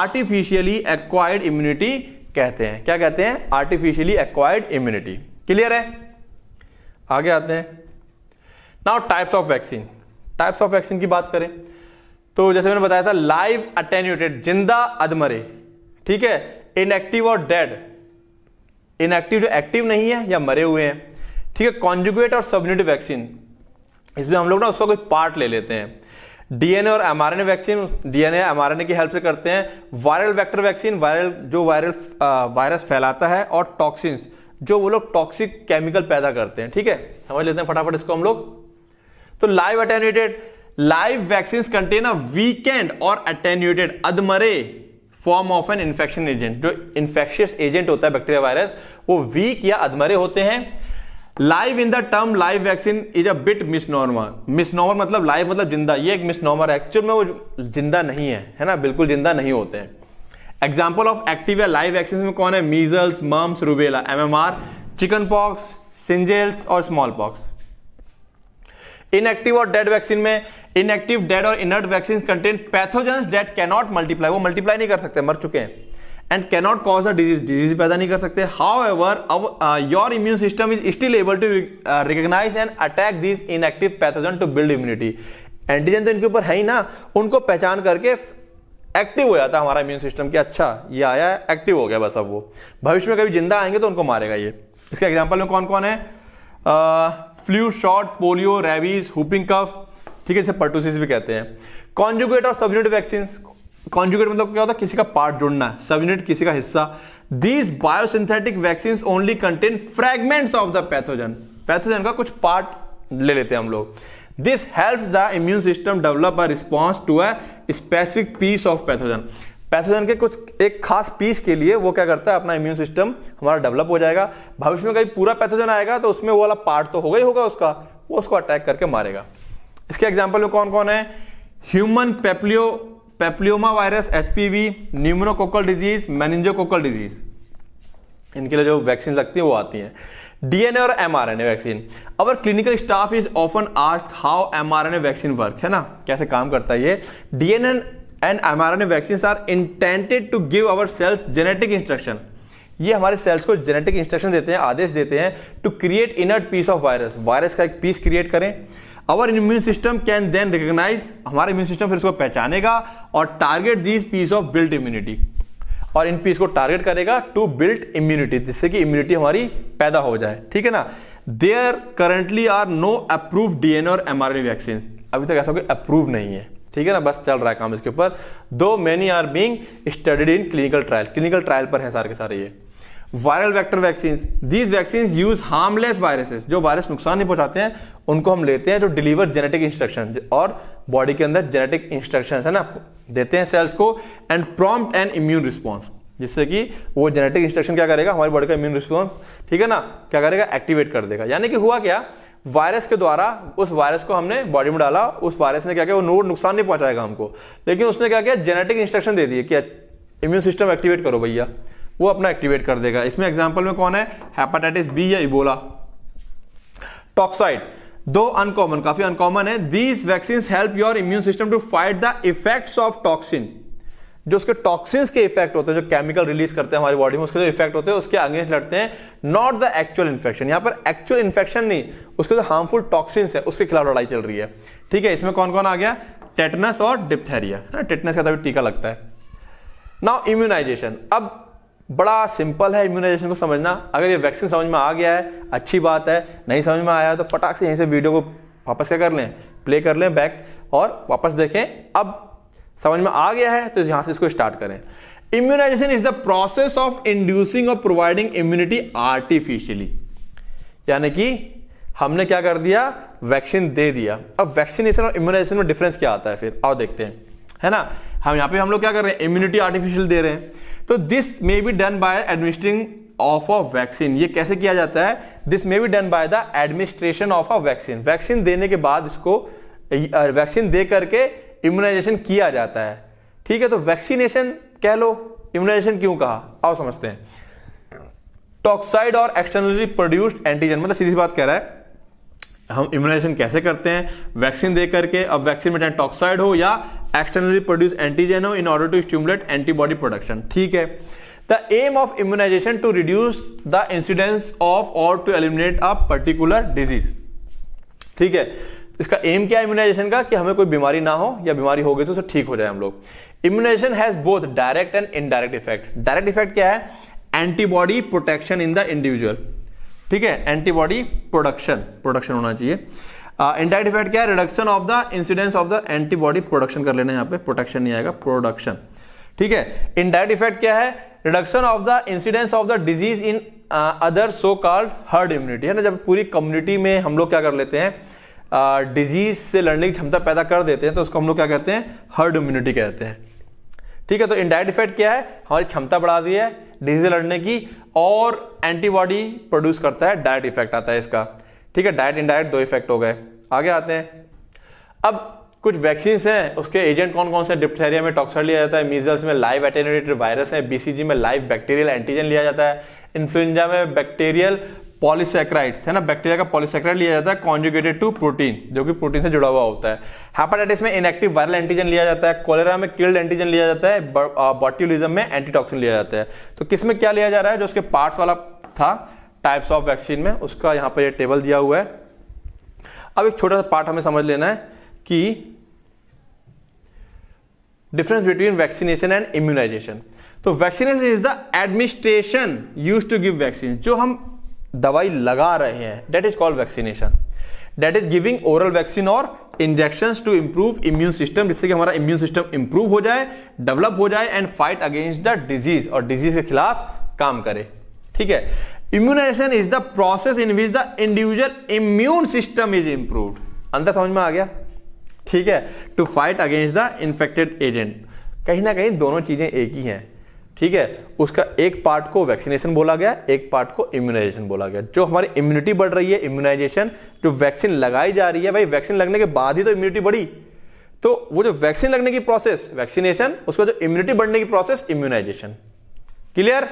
आर्टिफिशियली एक्वायर्ड इम्यूनिटी कहते हैं क्या कहते हैं आर्टिफिशियली एक्वायर्ड इम्यूनिटी क्लियर है आगे आते हैं now types of vaccine types of vaccine की बात करें तो जैसे मैंने बताया था लाइव अटेन्यूटेड जिंदा अदमरे ठीक है इनएक्टिव और डेड इनएक्टिव जो एक्टिव नहीं है या मरे हुए हैं ठीक है कॉन्जुगेट और सबनेटिव वैक्सीन इसमें हम लोग ना उसका कोई पार्ट ले लेते हैं डीएनए और एमआरएनए वैक्सीन डीएनए एमआरएनए की हेल्प से करते हैं वायरल वेक्टर वैक्सीन वायरल जो वायरल वायरस फैलाता है और टॉक्सिन्स जो वो लोग टॉक्सिक केमिकल पैदा करते हैं ठीक है समझ लेते हैं फटाफट इसको हम लोग तो live attenuated live vaccine contain a weakened और अटेन्यूटेड अदमरे form of an infection agent जो इन्फेक्शियस एजेंट होता है बैक्टीरिया वायरस वो वीक या अधमरे होते हैं live in the term live vaccine is a bit misnomer मतलब लाइव मतलब जिंदा ये एक मिस है एक्चुअल में वो जिंदा नहीं है है ना बिल्कुल जिंदा नहीं होते हैं एग्जाम्पल ऑफ एक्टिव या लाइव वैक्सीन में कौन है measles mumps rubella M M R chickenpox shingles और स्मॉल पॉक्स इनएक्टिव और डेड वैक्सीन में इनएक्टिव डेड और inert vaccine contain pathogens that cannot multiply वो मल्टीप्लाई नहीं कर सकते मर चुके हैं and cannot cause the disease disease पैदा नहीं कर सकते हाउ एवर अब your immune system is still able to recognise and attack this inactive pathogen to build immunity antigen तो इनके ऊपर है ही ना उनको पहचान करके एक्टिव हो जाता है हमारा इम्यून सिस्टम कि अच्छा ये आया है एक्टिव हो गया बस अब वो भविष्य में कभी जिंदा आएंगे तो उनको मारेगा ये इसके एग्जाम्पल में कौन कौन है flu shot polio rabies whooping cough ठीक है इसे पर्टूसिस भी कहते हैं कॉन्जुगेट और सब्जिट वैक्सीन कॉन्जुगेट मतलब क्या होता है किसी का पार्ट जुड़ना है सब यूनिट किसी का हिस्सा these biosynthetic vaccine only contain fragments of the pathogen pathogen का कुछ पार्ट ले लेते हैं हम लोग this help the immune system develop a response to a specific piece of pathogen pathogen के कुछ एक खास पीस के लिए वो क्या करता है अपना इम्यून सिस्टम हमारा डेवलप हो जाएगा भविष्य में कहीं पूरा पैथोजन आएगा तो उसमें वो वाला पार्ट तो होगा ही होगा उसका वो उसको अटैक करके मारेगा इसके एग्जाम्पल में कौन कौन है ह्यूमन पेप्लियो papilloma virus HPV pneumococcal disease meningococcal disease इनके लिए जो वैक्सीन लगती है वो आती है डीएनए और mRNA vaccine our clinical staff is often asked how mRNA vaccine work है ना कैसे काम करता है ये DNA and mRNA vaccine are intended to give our cells genetic instruction ये हमारे सेल्स को जेनेटिक इंस्ट्रक्शन देते हैं आदेश देते हैं to create inert piece of virus virus का एक पीस क्रिएट करें our immune system can then recognise हमारा इम्यून सिस्टम फिर इसको पहचानेगा और target this piece of built immunity और इन पीस को टारगेट करेगा टू बिल्ट इम्यूनिटी जिससे कि इम्यूनिटी हमारी पैदा हो जाए ठीक है ना there currently are no approve DNA और एमआरएनए वैक्सीन अभी तक ऐसा कोई अप्रूव नहीं है ठीक है ना बस चल रहा है काम इसके ऊपर though many are being studied in clinical trial clinical trial पर है सारे के सारे ये viral vector vaccine these vaccine use harmless viruses जो वायरस नुकसान नहीं पहुंचाते हैं उनको हम लेते हैं जो डिलीवर जेनेटिक इंस्ट्रक्शन और बॉडी के अंदर जेनेटिक इंस्ट्रक्शन है ना देते हैं सेल्स को and prompt and immune response जिससे कि वो जेनेटिक इंस्ट्रक्शन क्या करेगा हमारी बॉडी का इम्यून रिस्पॉन्स ठीक है ना क्या करेगा एक्टिवेट कर देगा यानी कि हुआ क्या वायरस के द्वारा उस वायरस को हमने बॉडी में डाला उस वायरस ने क्या किया वो नोट नुकसान नहीं पहुंचाएगा हमको लेकिन उसने क्या किया जेनेटिक इंस्ट्रक्शन दे दिए कि इम्यून सिस्टम एक्टिवेट करो भैया वो अपना एक्टिवेट कर देगा इसमें एग्जाम्पल में कौन है हेपाटाइटिस बी या इबोला टॉक्साइड दो अनकॉमन काफी अनकॉमन है these vaccine help your immune system to fight the effect of toxin जो उसके टॉक्सिन्स के इफेक्ट होते हैं जो केमिकल रिलीज करते हैं हमारी बॉडी में उसके जो इफेक्ट होते हैं उसके अगेंस्ट लड़ते हैं नॉट द एक्चुअल इन्फेक्शन यहां पर एक्चुअल इन्फेक्शन नहीं उसके जो हार्मफुल टॉक्सिन्स है उसके खिलाफ लड़ाई चल रही है ठीक है इसमें कौन कौन आ गया टेटनस और डिप्थेरिया है ना टेटनस का तभी टीका लगता है नाउ इम्यूनाइजेशन अब बड़ा सिंपल है इम्यूनाइजेशन को समझना अगर ये वैक्सीन समझ में आ गया है अच्छी बात है नहीं समझ में आया तो फटाक से यहीं से वीडियो को वापस क्या कर लें प्ले कर लें बैक और वापस देखें अब समझ में आ गया है तो यहाँ से इसको स्टार्ट करें immunisation is the process of inducing और प्रोवाइडिंग इम्यूनिटी आर्टिफिशियली यानी कि हमने क्या कर दिया वैक्सीन दे दिया अब वैक्सीनेशन और इम्यूनाइजेशन में डिफरेंस क्या आता है फिर आओ देखते हैं है ना हम यहाँ पे हम लोग क्या कर रहे हैं इम्यूनिटी आर्टिफिशियल दे रहे हैं तो this may be done by administering of a vaccine ये कैसे किया जाता है this may be done by the administration of a vaccine vaccine देने के बाद इसको वैक्सीन दे करके इम्यूनाइजेशन किया जाता है ठीक है तो वैक्सीनेशन कह लो इम्यूनाइजेशन क्यों कहा आओ समझते हैं टॉक्साइड और एक्सटर्नली प्रोड्यूस्ड एंटीजन मतलब सीधी बात कह रहा है हम इम्यूनाइजेशन कैसे करते हैं वैक्सीन दे करके अब वैक्सीन में चाहे टॉक्साइड हो या एक्सटर्नली प्रोड्यूस हो in order to stimulate antibody production ठीक है the aim of immunisation to reduce the incidence of और to eliminate a particular disease ठीक है इसका एम क्या है इम्यूनाइजेशन का कि हमें कोई बीमारी ना हो या बीमारी हो गई तो उसे ठीक हो जाए हम लोग immunisation has both direct and indirect effect direct effect क्या है antibody protection in the individual ठीक है एंटीबॉडी प्रोडक्शन प्रोडक्शन होना चाहिए इंडाइट uh, इफेक्ट क्या है reduction of the incidence of the antibody production कर लेना यहाँ पे प्रोटेक्शन नहीं आएगा प्रोडक्शन ठीक है इंडाइट इफेक्ट क्या है reduction of the incidence of the disease in other so called herd immunity है ना जब पूरी कम्युनिटी में हम लोग क्या कर लेते हैं डिजीज uh, से लड़ने की क्षमता पैदा कर देते हैं तो उसको हम लोग क्या कहते हैं हर्ड इम्यूनिटी कहते हैं ठीक है तो इंडाइट इफेक्ट क्या है हमारी क्षमता बढ़ा दी है डिजीज लड़ने की और एंटीबॉडी प्रोड्यूस करता है डायट इफेक्ट आता है इसका ठीक है डाइट इनडाइट दो इफेक्ट हो गए आगे आते हैं अब कुछ वैक्सीन हैं उसके एजेंट कौन कौन से डिप्थेरिया में टॉक्सर लिया जाता है मीजल्स में लाइव एटेनेटेड वायरस है बीसीजी में लाइव बैक्टीरियल एंटीजन लिया जाता है इन्फ्लुएंजा में बैक्टीरियल पॉलीसेक्राइड्स है ना बैक्टीरिया का पॉलीसेक्राइड लिया जाता है कॉन्जुगेटेड टू प्रोटीन जो कि प्रोटीन से जुड़ा हुआ होता है हेपाटाइटिस में इनएक्टिव वायरल एंटीजन लिया जाता है कोलेरा में किल्ड एंटीजन लिया जाता है बॉट्यूलिज्म में एंटीटॉक्सिन लिया जाता है तो किस में क्या लिया जा रहा है जो उसके पार्ट्स वाला था टाइप्स ऑफ वैक्सीन में उसका यहाँ पर यह टेबल दिया हुआ है अब एक छोटा सा पार्ट हमें समझ लेना है कि difference between vaccination and immunisation तो vaccination is the administration use to give vaccine जो हम दवाई लगा रहे हैं that is called vaccination that is giving oral vaccine और injection to improve immune system जिससे कि हमारा इम्यून सिस्टम इंप्रूव हो जाए डेवलप हो जाए and fight against the disease और डिजीज के खिलाफ काम करे ठीक है immunisation is the process in which the individual immune system is improve अंतर समझ में आ गया ठीक है to fight against the infected agent कहीं ना कहीं दोनों चीज़ें एक ही हैं ठीक है उसका एक पार्ट को वैक्सीनेशन बोला गया एक पार्ट को इम्यूनाइजेशन बोला गया जो हमारी इम्यूनिटी बढ़ रही है इम्यूनाइजेशन जो वैक्सीन लगाई जा रही है भाई वैक्सीन लगने के बाद ही तो इम्यूनिटी बढ़ी तो वो जो वैक्सीन लगने की प्रोसेस वैक्सीनेशन उसका जो इम्यूनिटी बढ़ने की process immunisation clear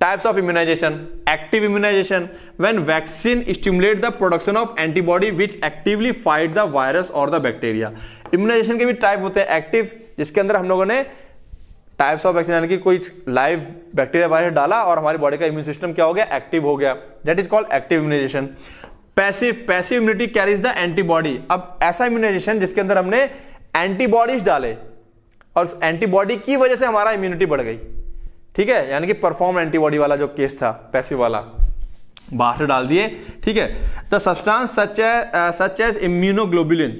types of immunisation active immunisation when vaccine stimulate the production of antibody which actively fight the virus और द बैक्टीरिया इम्यूनाइजेशन के भी टाइप होते हैं एक्टिव जिसके अंदर हम लोगों ने टाइप्स ऑफ वैक्सीन यानी कि कोई लाइव बैक्टीरिया वायरस डाला और हमारी बॉडी का इम्यून सिस्टम क्या हो गया एक्टिव हो गया that is called active immunisation passive passive immunity carries the antibody अब ऐसा इम्यूनाइजेशन जिसके अंदर हमने एंटीबॉडीज डाले और एंटीबॉडी की वजह से हमारा इम्यूनिटी बढ़ गई ठीक है यानी कि परफॉर्म एंटीबॉडी वाला जो केस था पैसिव वाला बाहर डाल दिए ठीक है the substance such such as immunoglobulin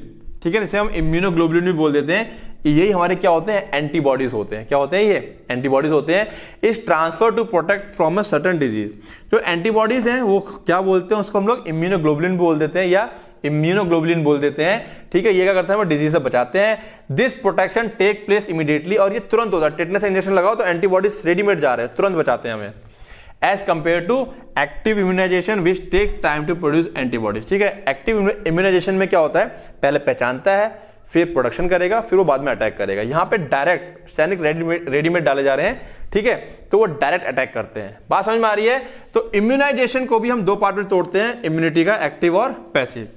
ठीक है इसे हम इम्यूनोग्लोबुलिन भी बोल देते हैं यही हमारे क्या होते हैं एंटीबॉडीज होते हैं क्या होते हैं ये एंटीबॉडीज होते हैं is transfer to protect from a certain disease जो एंटीबॉडीज हैं वो क्या बोलते हैं उसको हम लोग इम्यूनोग्लोबुलिन बोल देते हैं या इम्यूनोग्लोबुलिन बोल देते हैं ठीक है ये क्या करता है वो डिजीज से बचाते हैं this protection take place immediately और ये तुरंत होता है टेटनेस इंजेक्शन लगाओ तो एंटीबॉडीज रेडीमेड जा रहे हैं तुरंत बचाते हैं हमें as compare to active immunisation which take time to produce antibodies ठीक है एक्टिव इम्यूनाइजेशन में क्या होता है पहले पहचानता है फिर प्रोडक्शन करेगा फिर वो बाद में अटैक करेगा यहां पे डायरेक्ट सैनिक रेडीमेड रेडीमेड डाले जा रहे हैं ठीक है तो वो डायरेक्ट अटैक करते हैं बात समझ में आ रही है तो इम्यूनाइजेशन को भी हम दो पार्ट में तोड़ते हैं इम्यूनिटी का एक्टिव और पैसिव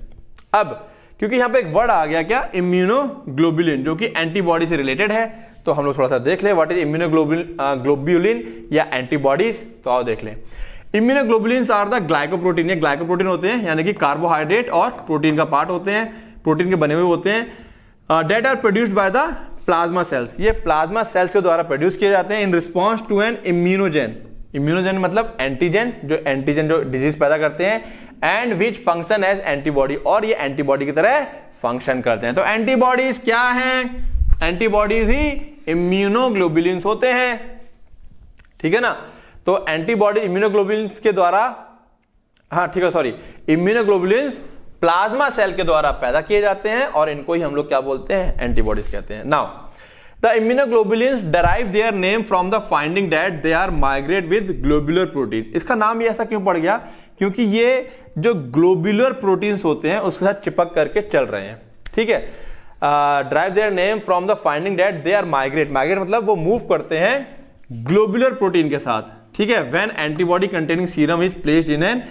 अब क्योंकि यहां पे एक वर्ड आ गया क्या इम्यूनोग्लोबुलिन जो कि एंटीबॉडी से रिलेटेड है तो हम लोग थोड़ा सा देख लें व्हाट इज इम्यूनोग्लोबुल ग्लोब्यूलिन या एंटीबॉडीज तो आओ देख लें immunoglobulin are the glycoprotein glycoprotein होते हैं यानी कि कार्बोहाइड्रेट और प्रोटीन का पार्ट होते हैं प्रोटीन के बने हुए होते हैं that are produced by the plasma cells ये प्लाज्मा सेल्स के द्वारा प्रोड्यूस किए जाते हैं in response to an immunogen immunogen मतलब एंटीजन जो एंटीजन जो डिजीज पैदा करते हैं and which function as antibody और ये एंटीबॉडी की तरह फंक्शन करते हैं तो एंटीबॉडीज क्या है एंटीबॉडीज ही इम्यूनोग्लोबुलिन होते हैं ठीक है ना तो एंटीबॉडी इम्यूनोग्लोबुलिन के द्वारा हाँ ठीक है सॉरी इम्यूनोग्लोबुलिन प्लाज्मा सेल के द्वारा पैदा किए जाते हैं और इनको ही हम लोग क्या बोलते हैं एंटीबॉडीज कहते हैं now the immunoglobulins derive their name from the finding that they are migrate with globular protein इसका नाम ये ऐसा क्यों पड़ गया क्योंकि ये जो ग्लोबुलर प्रोटीन्स होते हैं उसके साथ चिपक करके चल रहे हैं ठीक है derive their name from the finding that they are migrate migrate मतलब वो मूव करते हैं ग्लोबुलर प्रोटीन के साथ ठीक है when antibody containing serum is placed in an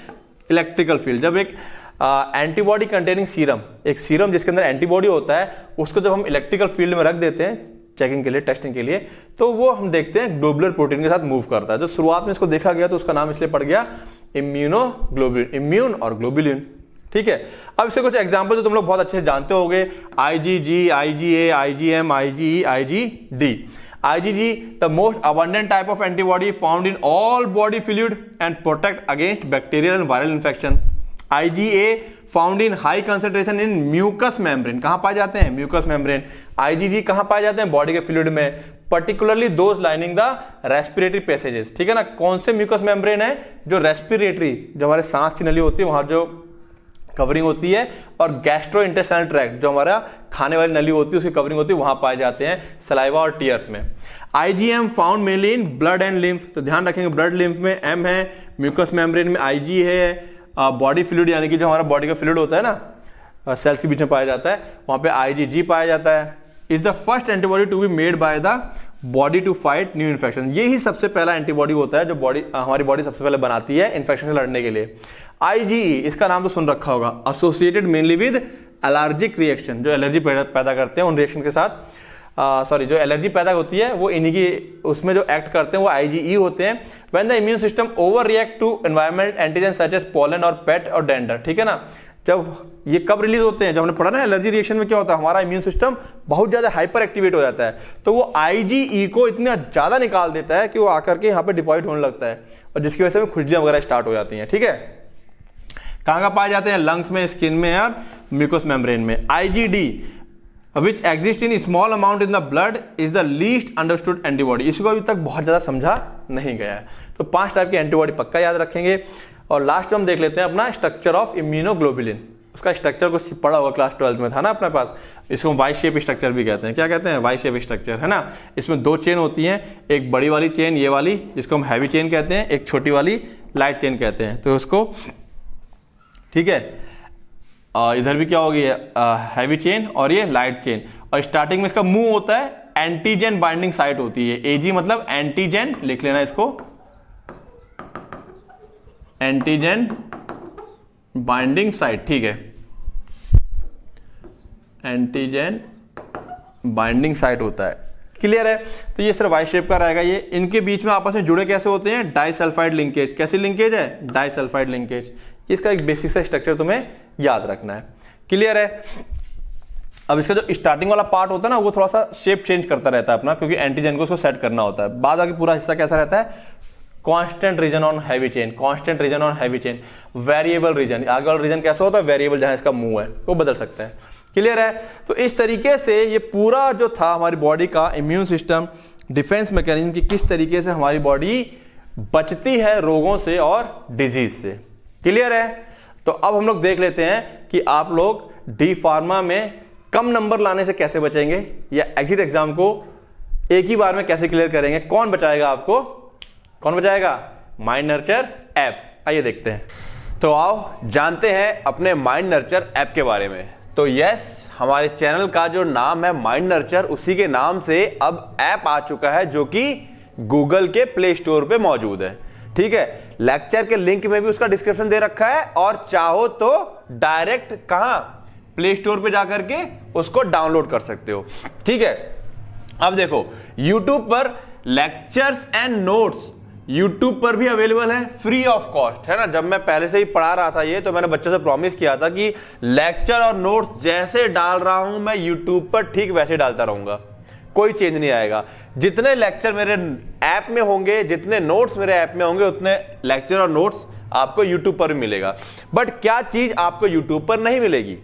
electrical field जब एक एंटीबॉडी कंटेनिंग सीरम एक सीरम जिसके अंदर एंटीबॉडी होता है उसको जब हम इलेक्ट्रिकल फील्ड में रख देते हैं चेकिंग के लिए टेस्टिंग के लिए तो वो हम देखते हैं ग्लोबुलर प्रोटीन के साथ मूव करता है जो शुरुआत में इसको देखा गया तो उसका नाम इसलिए पड़ गया इम्यूनोग्लोबुलिन इम्यून और ग्लोबुलिन ठीक है अब इससे कुछ एग्जाम्पल जो तुम लोग बहुत अच्छे से जानते हो गए I G G I G A I G M I G E I G D I G the most abundant type of antibody found in all body fluid and protect against bacterial and viral infection IgA found in high concentration in mucus membrane कहां पाए जाते हैं mucus membrane IgG कहां पाए जाते हैं body के fluid में particularly those lining the respiratory passages ठीक है ना कौन से म्यूकस मेम्ब्रेन है जो रेस्पिरेटरी जो हमारे सांस की नली होती है वहां जो कवरिंग होती है और गैस्ट्रो इंटेस्टाइनल ट्रैक्ट जो हमारा खाने वाली नली होती है उसकी कवरिंग होती है वहां पाए जाते हैं सलाइवा और टीयर्स में IgM found mainly in blood and lymph तो ध्यान रखेंगे ब्लड लिम्फ में एम है म्यूकस मेम्ब्रेन में आईजी है बॉडी फ्लूड यानी कि जो हमारा बॉडी का फ्लूड होता है ना सेल्स के बीच में पाया जाता है वहां पे आईजीजी पाया जाता है is the first antibody to be made by the body to fight new infection यही सबसे पहला एंटीबॉडी होता है जो बॉडी हमारी बॉडी सबसे पहले बनाती है इन्फेक्शन से लड़ने के लिए आईजी e, इसका नाम तो सुन रखा होगा associated mainly with allergic reaction जो एलर्जी पैदा करते हैं उन रिएक्शन के साथ सॉरी जो एलर्जी पैदा होती है वो इन्हीं की उसमें जो एक्ट करते हैं वो आई e होते हैं when the immune system over react to environment antigen such as pollen और पेट और डेंडर ठीक है ना जब ये कब रिलीज होते हैं जब हमने पढ़ा ना एलर्जी रिएक्शन में क्या होता है हमारा इम्यून सिस्टम बहुत ज़्यादा हाइपर एक्टिवेट हो जाता है तो वो आईजीई e को इतना ज़्यादा निकाल देता है कि वो आकर के यहाँ पे डिपॉजिट होने लगता है और जिसकी वजह से खुशियां वगैरह स्टार्ट हो जाती हैं ठीक है कहां कहां पाए जाते हैं लंग्स में स्किन में और म्यूकोस मेम्ब्रेन में IgD which exist in small amount in the blood is the least understood antibody इसको अभी तक बहुत ज़्यादा समझा नहीं गया है तो पांच टाइप की एंटीबॉडी पक्का याद रखेंगे और लास्ट में हम देख लेते हैं अपना स्ट्रक्चर ऑफ इम्यूनोग्लोबुलिन उसका स्ट्रक्चर कुछ पड़ा होगा क्लास ट्वेल्थ में था ना अपने पास इसको हम वाई शेप स्ट्रक्चर भी कहते हैं क्या कहते हैं वाई शेप स्ट्रक्चर है ना इसमें दो चेन होती हैं एक बड़ी वाली चेन ये वाली जिसको हम हैवी चेन कहते हैं एक छोटी वाली लाइट चेन कहते हैं तो उसको ठीक है और इधर भी क्या होगी हैवी चेन और ये लाइट चेन और स्टार्टिंग में इसका मुंह होता है एंटीजन बाइंडिंग साइट होती है एजी मतलब एंटीजन लिख लेना इसको एंटीजन बाइंडिंग साइट ठीक है एंटीजन बाइंडिंग साइट होता है क्लियर है तो ये सिर्फ वाई शेप का रहेगा ये इनके बीच में आपस में जुड़े कैसे होते हैं डाइसल्फाइड लिंकेज कैसी लिंकेज है डाइसल्फाइड लिंकेज इसका एक बेसिक सा स्ट्रक्चर तुम्हें याद रखना है क्लियर है अब इसका जो स्टार्टिंग वाला पार्ट होता है ना वो थोड़ा सा शेप चेंज करता रहता है अपना क्योंकि एंटीजन को उसको सेट करना होता है बाद आगे पूरा हिस्सा कैसा रहता है constant region on heavy chain constant region on heavy chain variable region आगे वाला रीजन कैसा होता है वेरिएबल जहां इसका मूव है वो बदल सकता है क्लियर है तो इस तरीके से ये पूरा जो था हमारी बॉडी का इम्यून सिस्टम डिफेंस मैकेनिज्म की किस तरीके से हमारी बॉडी बचती है रोगों से और डिजीज से क्लियर है तो अब हम लोग देख लेते हैं कि आप लोग डी फार्मा में कम नंबर लाने से कैसे बचेंगे या एग्जिट एग्जाम को एक ही बार में कैसे क्लियर करेंगे कौन बचाएगा आपको कौन बचाएगा माइंड नर्चर ऐप आइए देखते हैं तो आओ जानते हैं अपने माइंड नर्चर ऐप के बारे में तो यस हमारे चैनल का जो नाम है माइंड नर्चर उसी के नाम से अब ऐप आ चुका है जो कि गूगल के प्ले स्टोर पे मौजूद है ठीक है लेक्चर के लिंक में भी उसका डिस्क्रिप्शन दे रखा है और चाहो तो डायरेक्ट कहा प्ले स्टोर पर जाकर के उसको डाउनलोड कर सकते हो ठीक है अब देखो यूट्यूब पर लेक्चर्स एंड नोट्स यूट्यूब पर भी अवेलेबल है फ्री ऑफ कॉस्ट है ना जब मैं पहले से ही पढ़ा रहा था ये तो मैंने बच्चों से प्रॉमिस किया था कि लेक्चर और नोट्स जैसे डाल रहा हूं मैं यूट्यूब पर ठीक वैसे डालता रहूंगा कोई चेंज नहीं आएगा जितने लेक्चर मेरे ऐप में होंगे जितने नोट्स मेरे ऐप में होंगे उतने लेक्चर और नोट्स आपको यूट्यूब पर मिलेगा बट क्या चीज आपको यूट्यूब पर नहीं मिलेगी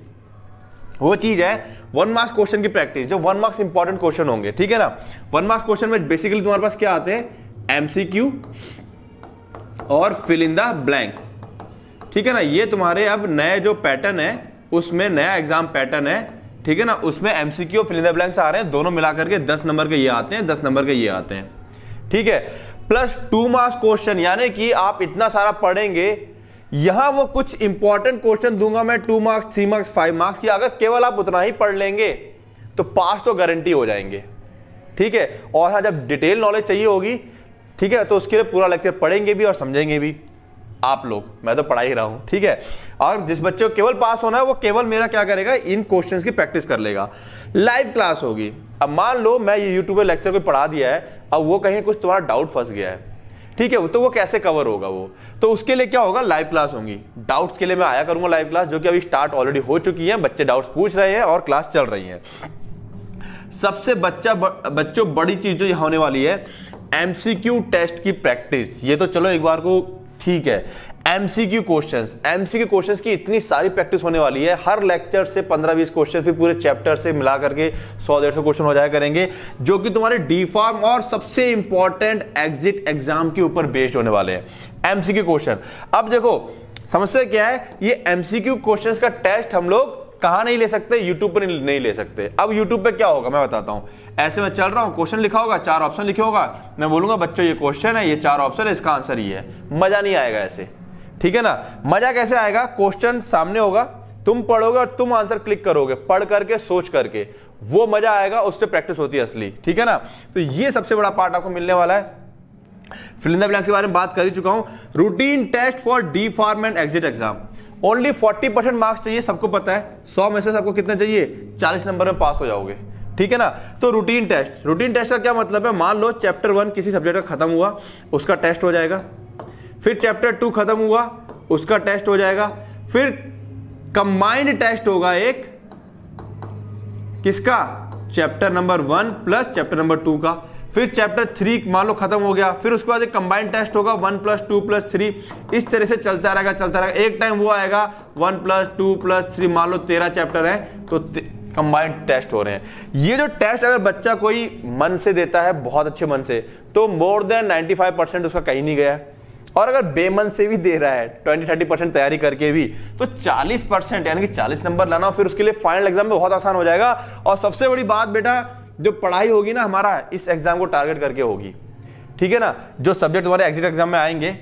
वो चीज है वन मार्क्स क्वेश्चन की प्रैक्टिस जो वन मार्क्स इंपॉर्टेंट क्वेश्चन होंगे ठीक है ना वन मार्क्स क्वेश्चन में बेसिकली तुम्हारे पास क्या आते हैं एमसीक्यू और फिल इन द ब्लैंक ठीक है ना ये तुम्हारे अब नए जो पैटर्न है उसमें नया एग्जाम पैटर्न है ठीक है ना उसमें एमसीक्यू और फिलिंदा ब्लैंक्स आ रहे हैं दोनों मिलाकर के दस नंबर के ये आते हैं दस नंबर के ये आते हैं ठीक है प्लस टू मार्क्स क्वेश्चन यानी कि आप इतना सारा पढ़ेंगे यहां वो कुछ इंपॉर्टेंट क्वेश्चन दूंगा मैं two marks three marks five marks की अगर केवल आप उतना ही पढ़ लेंगे तो पास तो गारंटी हो जाएंगे ठीक है और हाँ जब डिटेल नॉलेज चाहिए होगी ठीक है तो उसके लिए पूरा लेक्चर पढ़ेंगे भी और समझेंगे भी आप लोग मैं तो पढ़ा ही रहा हूं ठीक है और जिस बच्चे को केवल पास होना है वो केवल मेरा क्या करेगा इन क्वेश्चन की प्रैक्टिस कर लेगा लाइव क्लास होगी अब मान लो मैं ये यूट्यूब लेक्चर को पढ़ा दिया है अब वो कहीं कुछ तुम्हारा डाउट फंस गया है ठीक है तो वो कैसे कवर होगा वो तो उसके लिए क्या होगा लाइव क्लास होंगी डाउट्स के लिए मैं आया करूंगा लाइव क्लास जो कि अभी स्टार्ट ऑलरेडी हो चुकी है बच्चे डाउट्स पूछ रहे हैं और क्लास चल रही है सबसे बच्चा बच्चों बड़ी चीज जो होने वाली है एमसीक्यू टेस्ट की प्रैक्टिस ये तो चलो एक बार को ठीक है एमसीक्यू क्वेश्चंस एमसीक्यू क्वेश्चंस की इतनी सारी प्रैक्टिस होने वाली है हर लेक्चर से 15-20 क्वेश्चन फिर पूरे चैप्टर से मिला करके 100 डेढ़ सौ क्वेश्चन हो जाया करेंगे जो कि तुम्हारे डी फॉर्म और सबसे इंपॉर्टेंट एग्जिट एग्जाम के ऊपर बेस्ड होने वाले हैं एमसीक्यू क्वेश्चन अब देखो समस्या क्या है ये एमसीक्यू क्वेश्चंस का टेस्ट हम लोग कहा नहीं ले सकते यूट्यूब पर नहीं ले सकते अब यूट्यूब पर क्या होगा मैं बताता हूं ऐसे में चल रहा हूँ क्वेश्चन लिखा होगा चार ऑप्शन लिखे होगा मैं बोलूंगा बच्चों ये क्वेश्चन है ये चार ऑप्शन है इसका आंसर ये है मजा नहीं आएगा ऐसे ठीक है ना मजा कैसे आएगा क्वेश्चन सामने होगा तुम पढ़ोगे और तुम आंसर क्लिक करोगे पढ़ करके सोच करके वो मजा आएगा उससे प्रैक्टिस होती है असली ठीक है ना तो ये सबसे बड़ा पार्ट आपको मिलने वाला है फिलिंदा इन के बारे में बात कर ही चुका हूं routine test for D pharm and exit exam only 40 percent marks चाहिए सबको पता है 100 में से सबको कितना चाहिए 40 नंबर में पास हो जाओगे ठीक है ना तो रूटीन टेस्ट रूटीन टेस्ट का क्या मतलब है मान लो चैप्टर वन किसी सब्जेक्ट का खत्म हुआ उसका टेस्ट हो जाएगा फिर चैप्टर टू खत्म हुआ उसका टेस्ट हो जाएगा फिर कंबाइंड टेस्ट होगा एक किसका chapter number one plus chapter number two का फिर चैप्टर थ्री मान लो खत्म हो गया फिर उसके बाद एक कंबाइंड टेस्ट होगा one plus two plus three इस तरह से चलता रहेगा चलता रहेगा एक टाइम वो आएगा one plus two plus three मान लो तेरह चैप्टर है तो कंबाइंड टेस्ट हो रहे हैं ये जो टेस्ट अगर बच्चा कोई मन से देता है बहुत अच्छे मन से तो मोर देन 95 परसेंट उसका कहीं नहीं गया है और अगर बेमन से भी दे रहा है ट्वेंटी थर्टी परसेंट तैयारी करके भी तो चालीस परसेंट यानी कि चालीस नंबर लाना फिर उसके लिए फाइनल एग्जाम में बहुत आसान हो जाएगा और सबसे बड़ी बात बेटा जो पढ़ाई होगी ना हमारा इस एग्जाम को टारगेट करके होगी ठीक है ना जो सब्जेक्ट तुम्हारे एग्जिट एग्जाम में आएंगे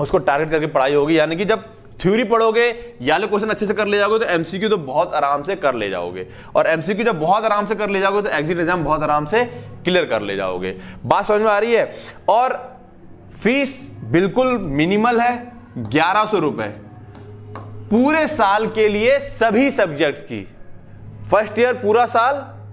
उसको टारगेट करके पढ़ाई होगी यानी कि जब थ्योरी पढ़ोगे या तो क्वेश्चन अच्छे से कर ले जाओगे तो एमसीक्यू तो बहुत आराम से कर ले जाओगे और एमसीक्यू जब बहुत आराम से कर ले जाओगे तो एग्जिट एग्जाम बहुत आराम से क्लियर कर ले जाओगे बात समझ में आ रही है और फीस बिल्कुल मिनिमल है ग्यारह सौ रुपए पूरे साल के लिए सभी सब्जेक्ट्स की फर्स्ट ईयर पूरा साल